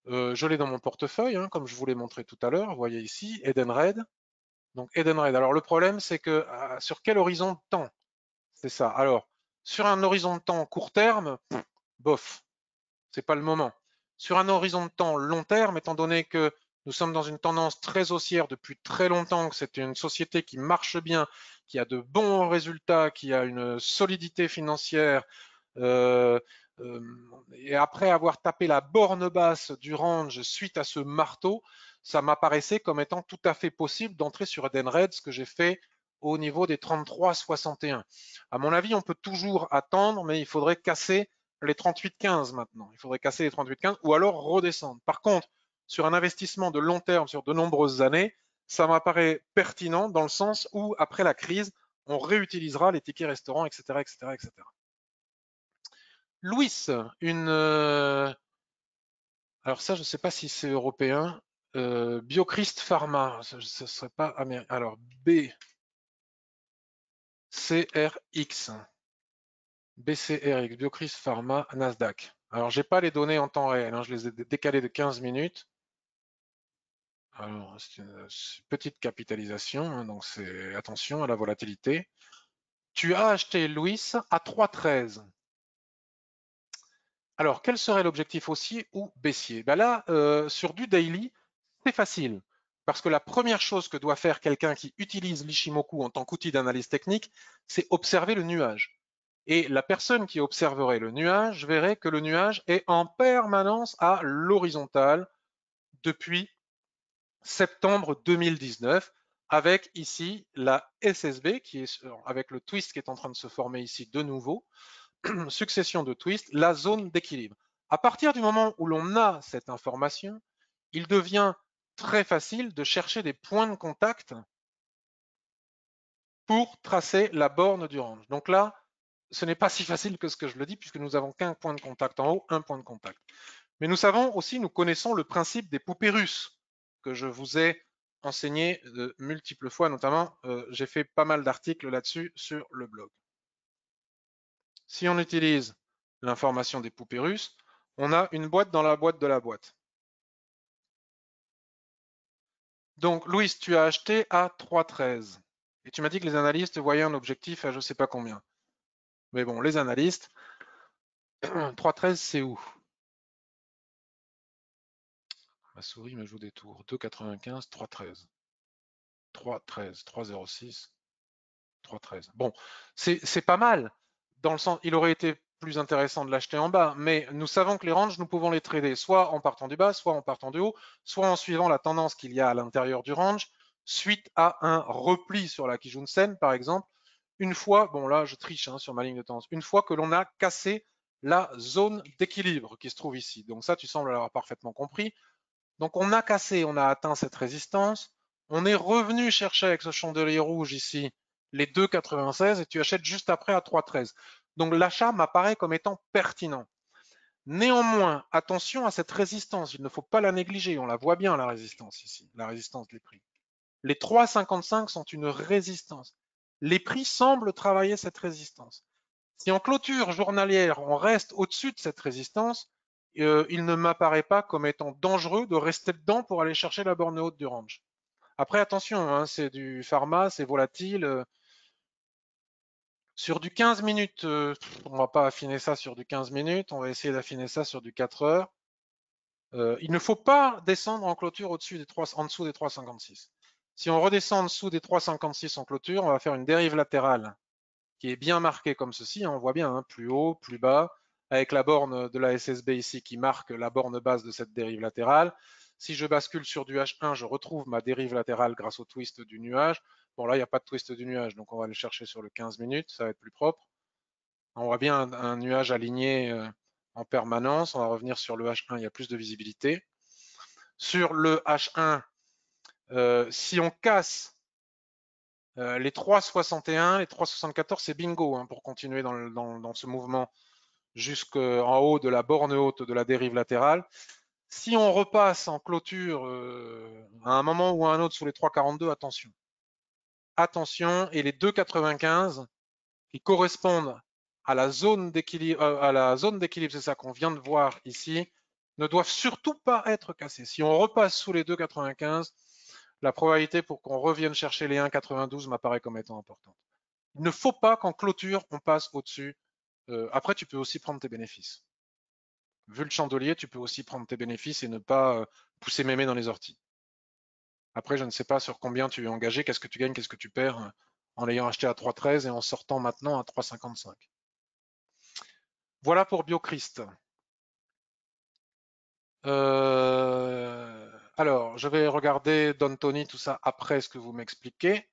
S2: je l'ai dans mon portefeuille, hein, comme je vous l'ai montré tout à l'heure. Vous voyez ici Edenred. Donc Edenred. Alors le problème, c'est que ah, sur quel horizon de temps C'est ça. Alors sur un horizon de temps court terme, bof, c'est pas le moment sur un horizon de temps long terme, étant donné que nous sommes dans une tendance très haussière depuis très longtemps, que c'est une société qui marche bien, qui a de bons résultats, qui a une solidité financière. Euh, euh, et après avoir tapé la borne basse du range suite à ce marteau, ça m'apparaissait comme étant tout à fait possible d'entrer sur Red, ce que j'ai fait au niveau des 33,61. À mon avis, on peut toujours attendre, mais il faudrait casser les 38,15 maintenant. Il faudrait casser les 38,15 ou alors redescendre. Par contre, sur un investissement de long terme, sur de nombreuses années, ça m'apparaît pertinent dans le sens où, après la crise, on réutilisera les tickets restaurants, etc. etc., etc. Louis, une... Euh, alors ça, je ne sais pas si c'est européen. Euh, Biochrist Pharma, ce ne serait pas américain. Alors, B. CRX. BCRX, Biocris Pharma, Nasdaq. Alors, je n'ai pas les données en temps réel, hein, je les ai décalées de 15 minutes. Alors, c'est une petite capitalisation, hein, donc c'est attention à la volatilité. Tu as acheté Louis à 3,13. Alors, quel serait l'objectif haussier ou baissier ben Là, euh, sur du daily, c'est facile. Parce que la première chose que doit faire quelqu'un qui utilise l'Ishimoku en tant qu'outil d'analyse technique, c'est observer le nuage. Et la personne qui observerait le nuage verrait que le nuage est en permanence à l'horizontale depuis septembre 2019, avec ici la SSB, qui est avec le twist qui est en train de se former ici de nouveau, succession de twists, la zone d'équilibre. À partir du moment où l'on a cette information, il devient très facile de chercher des points de contact pour tracer la borne du range. Donc là, ce n'est pas si facile que ce que je le dis, puisque nous n'avons qu'un point de contact en haut, un point de contact. Mais nous savons aussi, nous connaissons le principe des poupées russes, que je vous ai enseigné de euh, multiples fois, notamment euh, j'ai fait pas mal d'articles là-dessus sur le blog. Si on utilise l'information des poupées russes, on a une boîte dans la boîte de la boîte. Donc, Louis, tu as acheté à 3,13 et tu m'as dit que les analystes voyaient un objectif à je ne sais pas combien. Mais bon, les
S1: analystes, 3.13, c'est où Ma souris me joue des tours. 2,95, 3,13. 3,13,
S2: 3,06, 3,13. Bon, c'est pas mal. Dans le sens, il aurait été plus intéressant de l'acheter en bas, mais nous savons que les ranges, nous pouvons les trader soit en partant du bas, soit en partant du haut, soit en suivant la tendance qu'il y a à l'intérieur du range, suite à un repli sur la Sen, par exemple, une fois, bon là je triche hein, sur ma ligne de tendance, une fois que l'on a cassé la zone d'équilibre qui se trouve ici. Donc ça, tu sembles l'avoir parfaitement compris. Donc on a cassé, on a atteint cette résistance. On est revenu chercher avec ce chandelier rouge ici les 2,96 et tu achètes juste après à 3,13. Donc l'achat m'apparaît comme étant pertinent. Néanmoins, attention à cette résistance, il ne faut pas la négliger, on la voit bien la résistance ici, la résistance des prix. Les 3,55 sont une résistance les prix semblent travailler cette résistance. Si en clôture journalière, on reste au-dessus de cette résistance, euh, il ne m'apparaît pas comme étant dangereux de rester dedans pour aller chercher la borne haute du range. Après, attention, hein, c'est du pharma, c'est volatile. Euh. sur du 15 minutes, euh, on ne va pas affiner ça sur du 15 minutes, on va essayer d'affiner ça sur du 4 heures. il ne faut pas descendre en clôture au-dessus des 3, en dessous des 3,56. Si on redescend en dessous des 3,56 en clôture, on va faire une dérive latérale qui est bien marquée comme ceci. Hein, on voit bien, hein, plus haut, plus bas, avec la borne de la SSB ici qui marque la borne basse de cette dérive latérale. Si je bascule sur du H1, je retrouve ma dérive latérale grâce au twist du nuage. Bon, là, il n'y a pas de twist du nuage, donc on va aller chercher sur le 15 minutes, ça va être plus propre. On voit bien un, nuage aligné euh, en permanence. On va revenir sur le H1, il y a plus de visibilité. Sur le H1, euh, si on casse euh, les 3,61, les 3,74, c'est bingo hein, pour continuer dans, dans, ce mouvement jusqu'en haut de la borne haute de la dérive latérale. Si on repasse en clôture euh, à un moment ou à un autre sous les 3,42, attention. Attention, et les 2,95 qui correspondent à la zone d'équilibre, à la zone d'équilibre, c'est ça qu'on vient de voir ici, ne doivent surtout pas être cassés. Si on repasse sous les 2,95, la probabilité pour qu'on revienne chercher les 1,92 m'apparaît comme étant importante. Il ne faut pas qu'en clôture, on passe au-dessus. Euh, après, tu peux aussi prendre tes bénéfices. Vu le chandelier, tu peux aussi prendre tes bénéfices et ne pas euh, pousser mémé dans les orties. Après, je ne sais pas sur combien tu es engagé, qu'est-ce que tu gagnes, qu'est-ce que tu perds hein, en l'ayant acheté à 3,13 et en sortant maintenant à 3,55. Voilà pour BioChrist. Euh, alors, je vais regarder Don Tony, tout ça après ce que vous m'expliquez.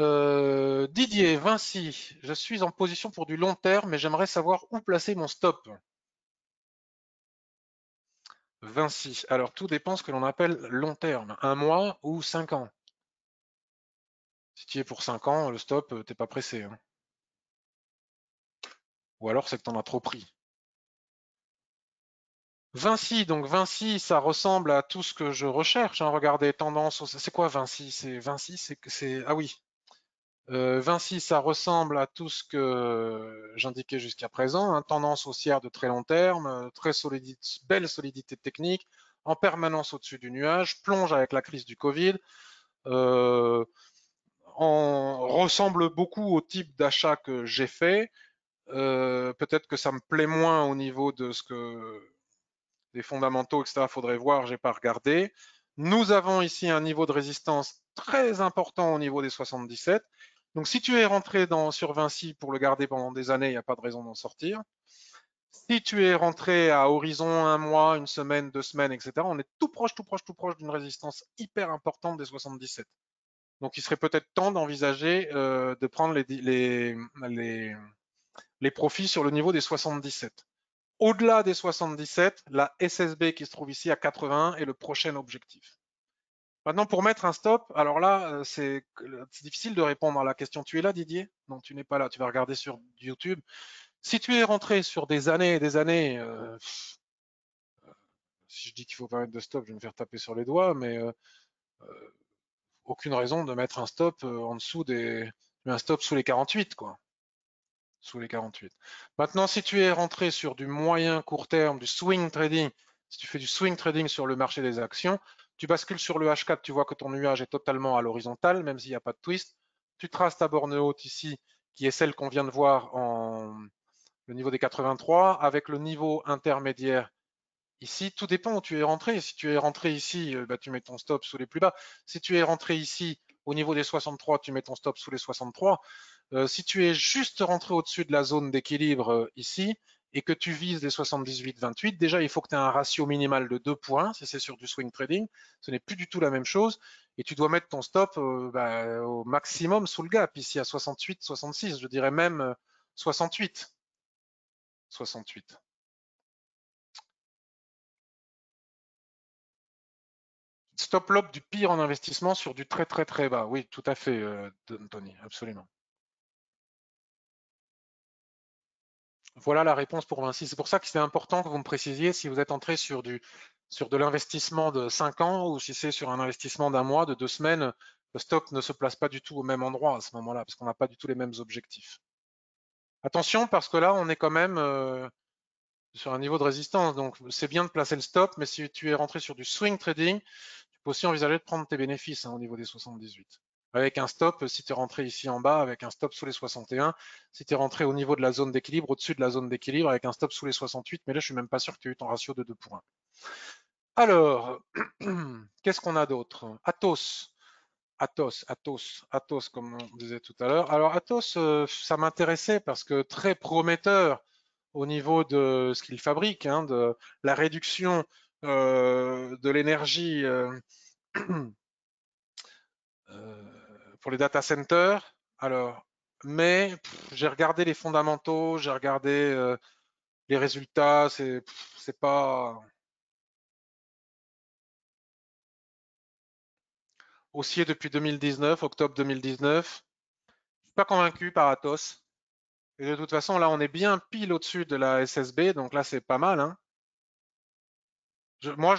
S2: Euh, Didier, Vinci, je suis en position pour du long terme, mais j'aimerais savoir
S1: où placer mon stop.
S2: Vinci, alors tout dépend ce que l'on appelle long terme, un mois ou cinq ans. Si tu es pour cinq ans, le stop, euh, t'es pas pressé. Hein. Ou alors c'est que tu en as trop pris.
S1: Vinci, donc Vinci, ça
S2: ressemble à tout ce que je recherche. Hein. Regardez, tendance, c'est quoi Vinci C'est Vinci, c'est ah oui. Euh, ça ressemble à tout ce que j'indiquais jusqu'à présent. Hein. Tendance haussière de très long terme, euh, très solidité, belle solidité technique, en permanence au-dessus du nuage, plonge avec la crise du Covid. on euh, ressemble beaucoup au type d'achat que j'ai fait. Euh, peut-être que ça me plaît moins au niveau de ce que des fondamentaux, etc. Faudrait voir, j'ai pas regardé. Nous avons ici un niveau de résistance très important au niveau des 77. Donc, si tu es rentré sur Vinci pour le garder pendant des années, il n'y a pas de raison d'en sortir. Si tu es rentré à horizon un mois, une semaine, deux semaines, etc., on est tout proche, tout proche, tout proche d'une résistance hyper importante des 77. Donc, il serait peut-être temps d'envisager euh, de prendre les profits sur le niveau des 77. Au-delà des 77, la SSB qui se trouve ici à 81 est le prochain objectif. Maintenant, pour mettre un stop, alors là, euh, c'est difficile de répondre à la question. Tu es là, Didier Non, tu n'es pas là. Tu vas regarder sur YouTube. Si tu es rentré sur des années et des années, euh, euh, si je dis qu'il faut pas mettre de stop, je vais me faire taper sur les doigts, mais aucune raison de mettre un stop en dessous des, un stop sous les 48, quoi sous les 48. Maintenant, si tu es rentré sur du moyen court terme, du swing trading, si tu fais du swing trading sur le marché des actions, tu bascules sur le H4, tu vois que ton nuage est totalement à l'horizontale, même s'il n'y a pas de twist. Tu traces ta borne haute ici, qui est celle qu'on vient de voir en le niveau des 83, avec le niveau intermédiaire ici. Tout dépend où tu es rentré. Si tu es rentré ici, euh, bah, tu mets ton stop sous les plus bas. Si tu es rentré ici, au niveau des 63, tu mets ton stop sous les 63. Euh, si tu es juste rentré au-dessus de la zone d'équilibre euh, ici et que tu vises les 78-28, déjà, il faut que tu aies un ratio minimal de 2 points, si c'est sur du swing trading, ce n'est plus du tout la même chose, et tu dois mettre ton stop euh, bah, au
S1: maximum sous le gap, ici à 68-66, je dirais même 68. 68. stop l'op du pire en investissement sur du très très très bas. Oui, tout à fait, Tony, absolument.
S2: Voilà la réponse pour Vinci. C'est pour ça que c'est important que vous me précisiez si vous êtes entré sur, du, de l'investissement de 5 ans ou si c'est sur un investissement d'un mois, de deux semaines, le stock ne se place pas du tout au même endroit à ce moment-là, parce qu'on n'a pas du tout les mêmes objectifs. Attention, parce que là, on est quand même euh, sur un niveau de résistance. Donc, c'est bien de placer le stop, mais si tu es rentré sur du swing trading, tu peux aussi envisager de prendre tes bénéfices hein, au niveau des 78 avec un stop euh, si tu es rentré ici en bas, avec un stop sous les 61, si tu es rentré au niveau de la zone d'équilibre, au-dessus de la zone d'équilibre, avec un stop sous les 68, mais là je suis même pas sûr que tu aies eu ton ratio de 2 pour 1. Alors, qu'est-ce qu'on a d'autre Atos. Atos, Atos, Atos, comme on disait tout à l'heure. Alors, Atos, euh, ça m'intéressait parce que très prometteur au niveau de ce qu'il fabrique, hein, de la réduction euh, de l'énergie. pour les data centers, alors, mais j'ai regardé les fondamentaux, j'ai regardé euh,
S1: les résultats, c'est pas. Haussier depuis 2019, octobre
S2: 2019. Je ne suis pas convaincu par Atos. Et de toute façon, là, on est bien pile au-dessus de la SSB, donc là, c'est pas mal. Hein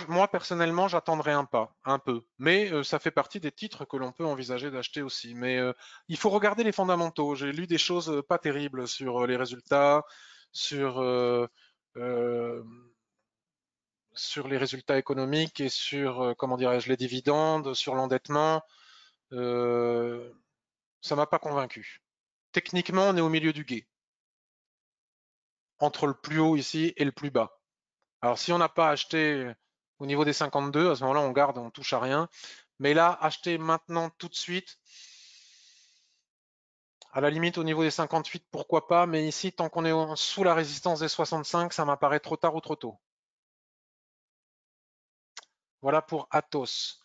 S2: moi, personnellement, j'attendrai un pas, un peu. Mais euh, ça fait partie des titres que l'on peut envisager d'acheter aussi. Mais euh, il faut regarder les fondamentaux. J'ai lu des choses euh, pas terribles sur les résultats, sur, sur les résultats économiques et sur, comment dirais-je, les dividendes, sur l'endettement. ça m'a pas convaincu. Techniquement, on est au milieu du guet. Entre le plus haut ici et le plus bas. Alors si on n'a pas acheté euh, au niveau des 52, à ce moment-là, on garde, on touche à rien. Mais là, acheter maintenant tout de suite, à la limite au niveau des 58, pourquoi pas. Mais ici, tant qu'on est sous la résistance des 65, ça m'apparaît trop tard ou trop tôt. Voilà pour Atos.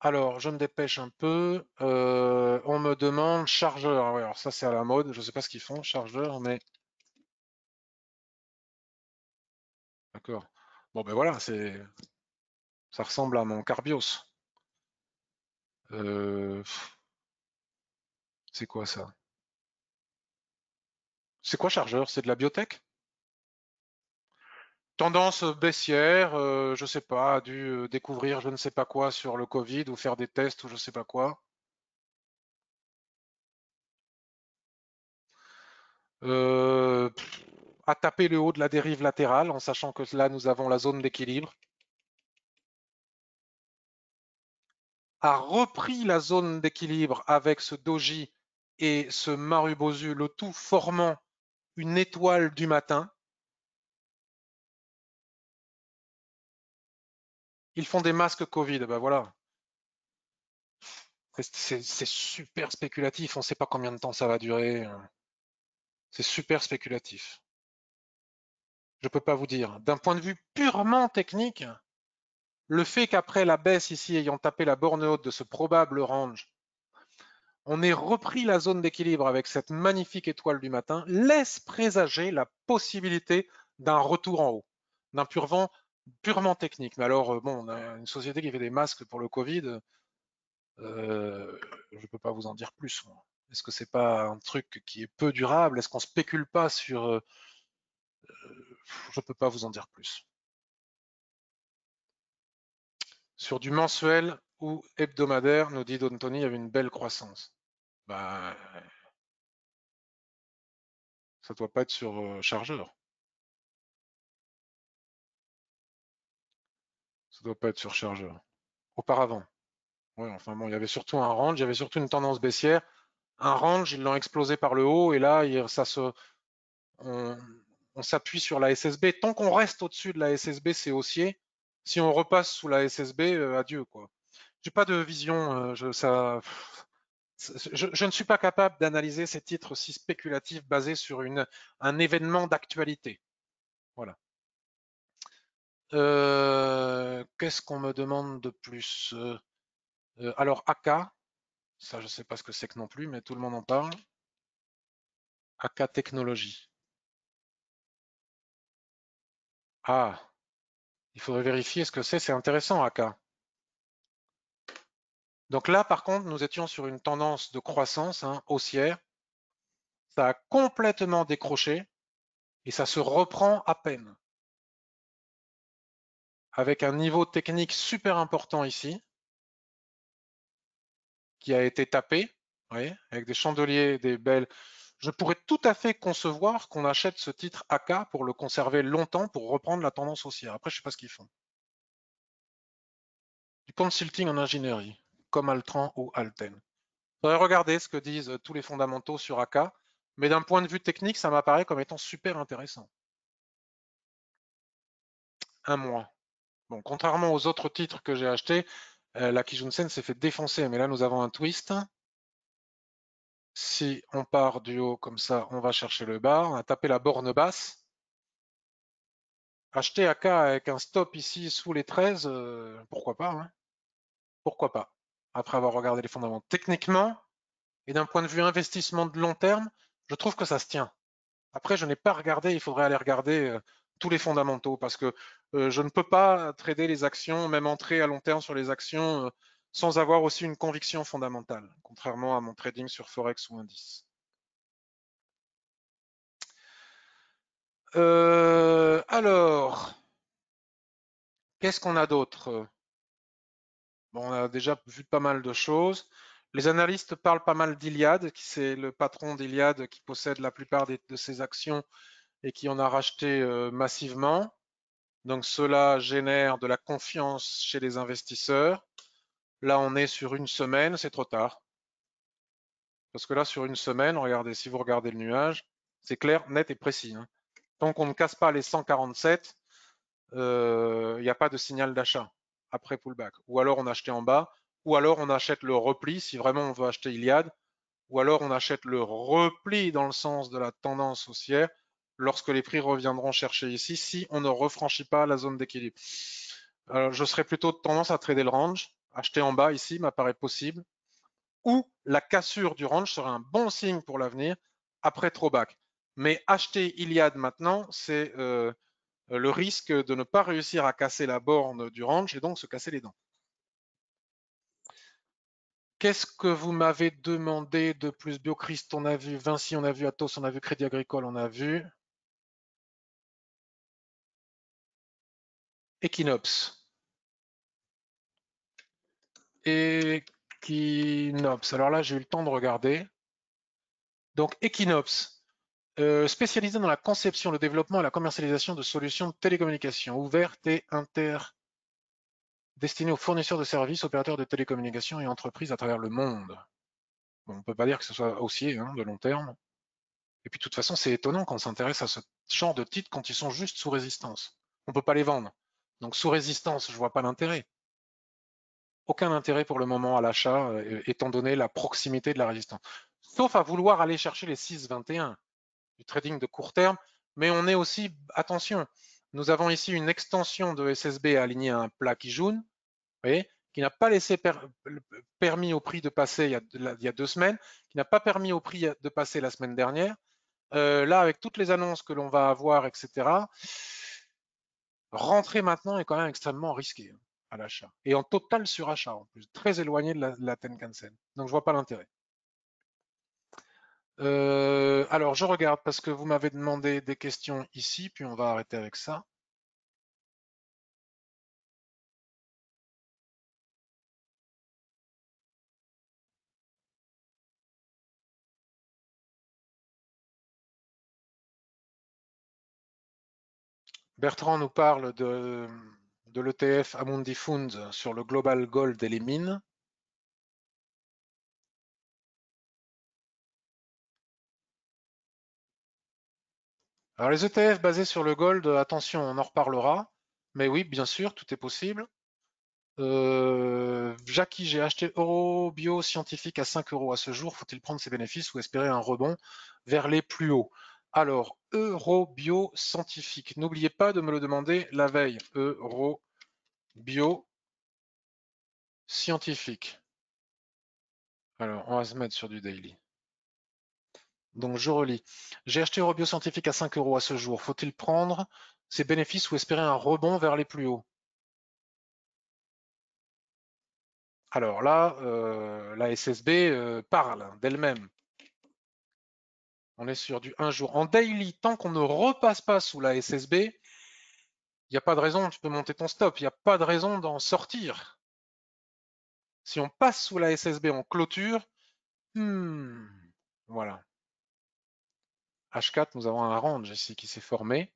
S2: Alors, je me dépêche un peu. Euh, on me demande chargeur. Ah alors ça, c'est à la mode. Je ne sais pas ce qu'ils font, chargeur, mais...
S1: D'accord. Bon, ben voilà, c'est ça ressemble à mon Carbios. Euh...
S2: C'est quoi ça C'est quoi chargeur C'est de la biotech Tendance euh, baissière, euh, je sais pas, a dû euh, découvrir je ne sais pas quoi sur le Covid ou faire des tests ou je sais pas quoi.
S1: Euh à
S2: taper le haut de la dérive latérale en sachant que là, nous avons la zone d'équilibre. a repris la zone d'équilibre avec ce doji
S1: et ce marubozu, le tout formant une étoile du matin. Ils font des masques Covid, ben voilà. C'est super spéculatif,
S2: on ne sait pas combien de temps ça va durer. C'est super spéculatif je ne peux pas vous dire. D'un point de vue purement technique, le fait qu'après la baisse ici, ayant tapé la borne haute de ce probable range, on ait repris la zone d'équilibre avec cette magnifique étoile du matin, laisse présager la possibilité d'un retour en haut, d'un pur vent purement technique. Mais alors, euh, bon, on a une société qui fait des masques pour le Covid, euh, je ne peux pas vous en dire plus. Est-ce que ce n'est pas un truc qui est peu durable Est-ce qu'on ne spécule pas sur euh, je ne peux pas vous en dire plus. Sur du mensuel ou hebdomadaire, nous dit Don Tony, il y avait une belle croissance.
S1: bah ça ne doit pas être sur euh, chargeur. Ça ne doit pas être sur chargeur. Auparavant. Oui, enfin bon, il y avait surtout un range, il y avait surtout une tendance baissière.
S2: Un range, ils l'ont explosé par le haut et là, ça se, on s'appuie sur la SSB. Tant qu'on reste au-dessus de la SSB, c'est haussier. Si on repasse sous la SSB, euh, adieu. Je n'ai pas de vision. Euh, je, ne suis pas capable d'analyser ces titres si spéculatifs basés sur un événement d'actualité. Voilà. Euh, qu'est-ce qu'on me demande de plus Alors, AK, ça je ne sais pas ce que c'est que non plus, mais tout le monde en parle. AK Technologie. Ah, il faudrait vérifier ce que c'est, c'est intéressant, AK. Donc là, par contre, nous étions sur une tendance de croissance hein, haussière. Ça a complètement décroché et ça se
S1: reprend à peine. Avec un niveau technique super important ici, qui a été tapé, avec
S2: des chandeliers, des belles, je pourrais tout à fait concevoir qu'on achète ce titre AK pour le conserver longtemps pour reprendre la tendance haussière. Après, je ne sais pas ce qu'ils font. Du consulting en ingénierie, comme Altran ou Alten. Faudrait regarder ce que disent tous les fondamentaux sur AK, mais d'un point de vue technique, ça m'apparaît comme étant super intéressant. Un mois. Bon, contrairement aux autres titres que j'ai achetés, euh, la la Kijunsen s'est fait défoncer, mais là nous avons un twist. Si on part du haut comme ça, on va chercher le bas, on a tapé la borne basse. Acheter AK avec un stop ici sous les 13, euh, pourquoi pas hein. Pourquoi pas Après avoir regardé les fondamentaux techniquement et d'un point de vue investissement de long terme, je trouve que ça se tient. Après, je n'ai pas regardé, il faudrait aller regarder euh, tous les fondamentaux parce que euh, je ne peux pas trader les actions, même entrer à long terme sur les actions sans avoir aussi une conviction fondamentale, contrairement à mon trading sur
S1: Forex ou indice. Euh, alors, qu'est-ce qu'on a d'autre
S2: on a déjà vu pas mal de choses. Les analystes parlent pas mal d'Iliad, qui c'est le patron d'Iliad qui possède la plupart de ses actions et qui en a racheté euh, massivement. Donc cela génère de la confiance chez les investisseurs. Là, on est sur une semaine, c'est trop tard. Parce que là, sur une semaine, regardez, si vous regardez le nuage, c'est clair, net et précis. Hein. Tant qu'on ne casse pas les 147, il n'y a pas de signal d'achat après pullback. Ou alors on achetait en bas, ou alors on achète le repli si vraiment on veut acheter Iliad, ou alors on achète le repli dans le sens de la tendance haussière lorsque les prix reviendront chercher ici si on ne refranchit pas la zone d'équilibre. Alors, je serais plutôt tendance à trader le range acheter en bas ici m'apparaît possible, ou la cassure du range serait un bon signe pour l'avenir après bac. Mais acheter Iliad maintenant, c'est euh, le risque de ne pas réussir à casser la borne du range et donc se casser les dents. Qu'est-ce que vous m'avez demandé de
S1: plus biocrist? on a vu Vinci, on a vu Atos, on a vu Crédit Agricole, on a vu Equinops. Equinops. Alors là, j'ai eu le temps de regarder.
S2: Donc Equinops, euh, spécialisé dans la conception, le développement et la commercialisation de solutions de télécommunications ouvertes et inter destinées aux fournisseurs de services, opérateurs de télécommunications et entreprises à travers le monde. on ne peut pas dire que ce soit haussier hein, de long terme. Et puis de toute façon, c'est étonnant qu'on s'intéresse à ce genre de titres quand ils sont juste sous résistance. On ne peut pas les vendre. Donc sous résistance, je ne vois pas l'intérêt aucun intérêt pour le moment à l'achat, euh, étant donné la proximité de la résistance. Sauf à vouloir aller chercher les 6,21 du trading de court terme, mais on est aussi, attention, nous avons ici une extension de SSB alignée à un plat qui jaune, qui n'a pas laissé permis au prix de passer il y a, deux semaines, qui n'a pas permis au prix de passer la semaine dernière. Euh, là, avec toutes les annonces que l'on va avoir, etc., rentrer maintenant est quand même extrêmement risqué à l'achat. Et en total surachat en plus, très éloigné de la, Tenkan-sen. Donc je vois pas l'intérêt.
S1: Euh, alors je regarde parce que vous m'avez demandé des questions ici, puis on va arrêter avec ça. Bertrand nous parle de, de l'ETF Amundi Fund sur le global gold et les mines. Alors les ETF basés
S2: sur le gold, attention, on en reparlera. Mais oui, bien sûr, tout est possible. Euh, Jackie, j'ai acheté Euro Scientifique à 5 euros à ce jour. Faut-il prendre ses bénéfices ou espérer un rebond vers les plus hauts alors, Eurobio scientifique. N'oubliez pas de me le demander la veille. Eurobio scientifique. Alors, on va se mettre sur du daily. Donc, je relis. J'ai acheté Eurobio scientifique à 5 euros à ce jour. Faut-il prendre ses bénéfices ou espérer un rebond vers les plus hauts Alors là, euh, la SSB euh, parle d'elle-même. On est sur du 1 jour. En daily, tant qu'on ne repasse pas sous la SSB, il n'y a pas de raison, tu peux monter ton stop, il n'y a pas de raison d'en sortir. Si on passe sous la SSB en clôture,
S1: hmm, voilà. H4, nous avons un range ici qui s'est formé.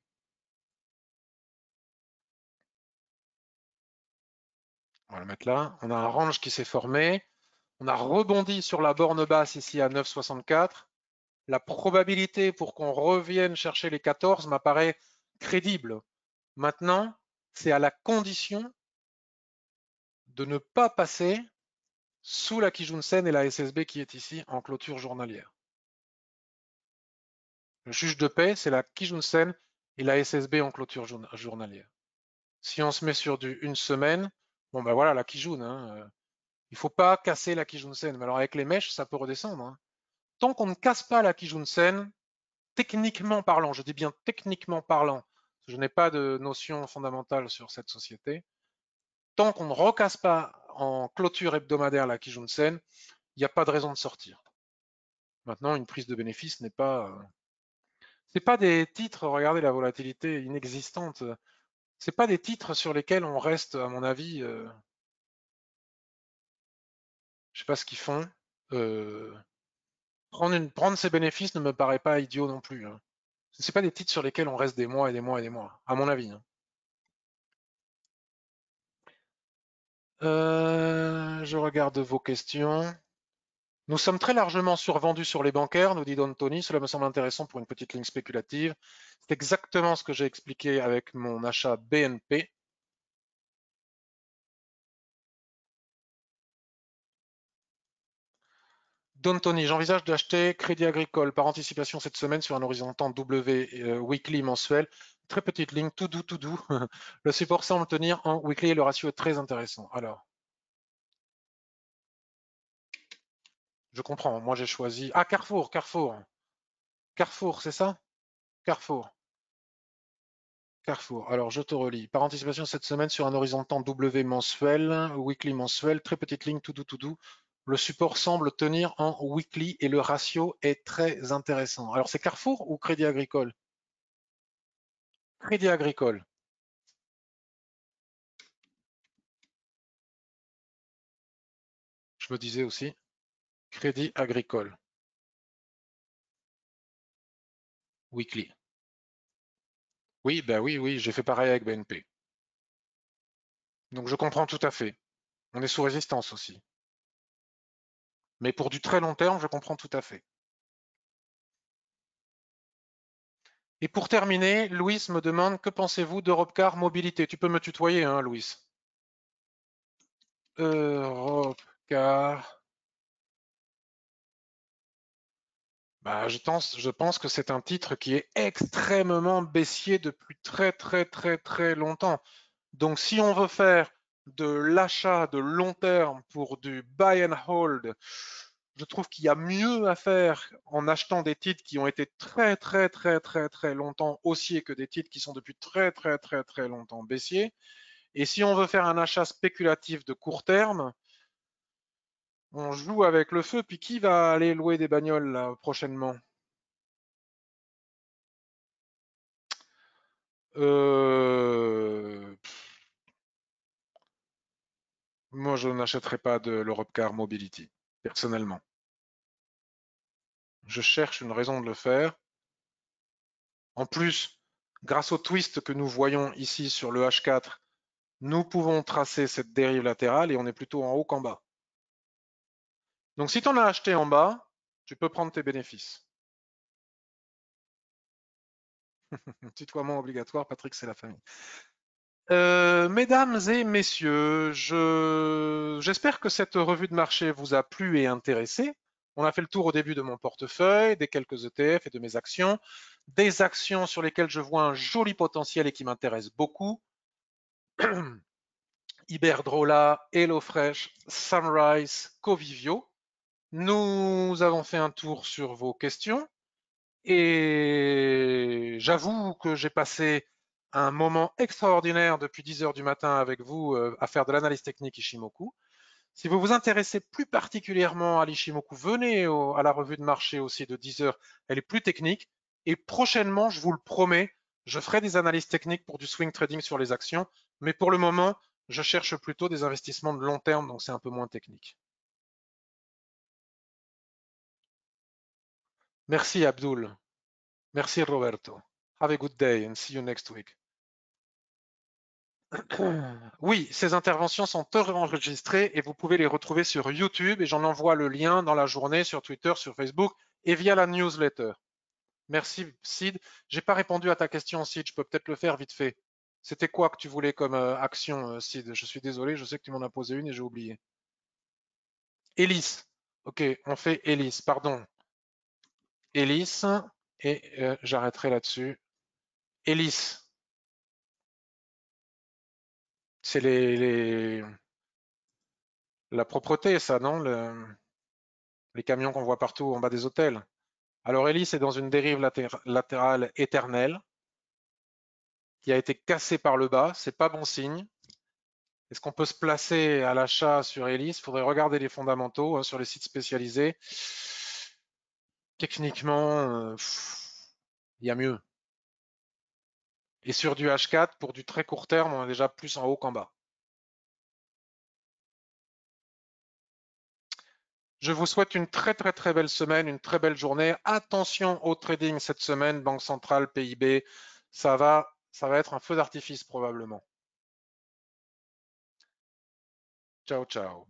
S1: On va le mettre là. On a un range qui s'est formé. On a rebondi sur la borne basse ici à
S2: 9,64 la probabilité pour qu'on revienne chercher les 14 m'apparaît crédible. Maintenant, c'est à la condition de ne pas passer sous la Sen et la SSB qui est ici en clôture journalière. Le juge de paix, c'est la Sen et la SSB en clôture journalière. Si on se met sur du une semaine, bon ben voilà la Kijun. Hein. Euh, il faut pas casser la Sen. Mais alors avec les mèches, ça peut redescendre. Hein tant qu'on ne casse pas la Kijun-sen, techniquement parlant, je dis bien techniquement parlant, je n'ai pas de notion fondamentale sur cette société, tant qu'on ne recasse pas en clôture hebdomadaire la Kijun-sen, il n'y a pas de raison de sortir. Maintenant, une prise de bénéfice n'est pas. n'est pas des titres, regardez la volatilité inexistante. C'est pas des titres sur lesquels on reste, à mon avis. Euh, je ne sais pas ce qu'ils font. Euh, prendre, ces bénéfices ne me paraît pas idiot non plus. Hein. Ce ne sont pas des titres sur lesquels on reste des mois et des mois et des mois, à mon avis. Hein. Euh, je regarde vos questions. Nous sommes très largement survendus sur les bancaires, nous dit Don Tony. Cela me semble intéressant pour une petite ligne spéculative. C'est exactement ce que
S1: j'ai expliqué avec mon achat BNP. Don Tony, j'envisage
S2: d'acheter Crédit Agricole par anticipation cette semaine sur un horizon temps W euh, weekly mensuel. Très petite ligne, tout doux, tout doux. le support semble tenir en weekly et le ratio est très intéressant. Alors,
S1: je comprends. Moi, j'ai choisi. Ah, Carrefour, Carrefour. Carrefour, c'est ça Carrefour.
S2: Carrefour. Alors, je te relis. Par anticipation cette semaine sur un horizon temps W mensuel, weekly mensuel, très petite ligne, tout doux, tout doux. Le support semble tenir en weekly et le
S1: ratio est très intéressant. Alors, c'est Carrefour ou Crédit Agricole Crédit Agricole. Je me disais aussi Crédit Agricole. Weekly. Oui, ben oui, oui, j'ai fait pareil avec BNP. Donc je comprends tout à fait. On est sous résistance aussi. Mais pour du très long terme, je comprends tout à fait. Et pour terminer, Louis
S2: me demande que pensez-vous Car Mobilité Tu peux me tutoyer, hein, Louis.
S1: Europecar.
S2: Bah, je, pense, je pense que c'est un titre qui est extrêmement baissier depuis très, très, très, très longtemps. Donc, si on veut faire de l'achat de long terme pour du buy and hold, je trouve qu'il y a mieux à faire en achetant des titres qui ont été très très très très très longtemps haussiers que des titres qui sont depuis très très très très longtemps baissiers. Et si on veut faire un achat spéculatif de court terme, on joue avec le feu. Puis qui va aller louer des bagnoles prochainement
S1: euh...
S2: Moi, je n'achèterai pas de l'Europe Car Mobility, personnellement. Je cherche une raison de le faire. En plus, grâce au twist que nous voyons ici sur le H4, nous pouvons tracer cette dérive latérale
S1: et on est plutôt en haut qu'en bas. Donc si tu en as acheté en bas, tu peux prendre tes bénéfices. Tutoiement
S2: obligatoire, Patrick, c'est la famille. Euh, mesdames et messieurs, j'espère que cette revue de marché vous a plu et intéressé. On a fait le tour au début de mon portefeuille, des quelques ETF et de mes actions, des actions sur lesquelles je vois un joli potentiel et qui m'intéressent beaucoup. Iberdrola, HelloFresh, Sunrise, Covivio. Nous avons fait un tour sur vos questions et j'avoue que j'ai passé un moment extraordinaire depuis 10h du matin avec vous euh, à faire de l'analyse technique Ishimoku. Si vous vous intéressez plus particulièrement à l'Ishimoku, venez à la revue de marché aussi de 10h. Elle est plus technique. Et prochainement, je vous le promets, je ferai des analyses techniques pour du swing trading sur les actions. Mais pour le moment, je cherche plutôt des investissements
S1: de long terme, donc c'est un peu moins technique. Merci Abdul. Merci Roberto. Have a good day and see you
S2: next week. Oui, ces interventions sont enregistrées et vous pouvez les retrouver sur YouTube et j'en envoie le lien dans la journée sur Twitter, sur Facebook et via la newsletter. Merci Sid. J'ai pas répondu à ta question Sid, je peux peut-être le faire vite fait. C'était quoi que tu voulais comme euh, action euh, Sid Je suis désolé, je sais que tu m'en as posé une et j'ai oublié. Élise. Ok, on fait Élise. pardon.
S1: Élise. et euh, j'arrêterai là-dessus. Élise. C'est les, la propreté, ça, non le, Les camions qu'on voit partout en bas des
S2: hôtels. Alors Ellis est dans une dérive latérale éternelle qui a été cassée par le bas. C'est pas bon signe. Est-ce qu'on peut se placer à l'achat sur Hélice Il faudrait regarder les fondamentaux hein, sur les sites spécialisés. Techniquement, euh, il y a mieux. Et sur du H4, pour du très court terme, on est déjà plus en haut qu'en bas. Je vous souhaite une très très très belle semaine, une très belle journée. Attention au trading cette semaine, Banque centrale, PIB, ça va,
S1: ça va être un feu d'artifice probablement. Ciao ciao.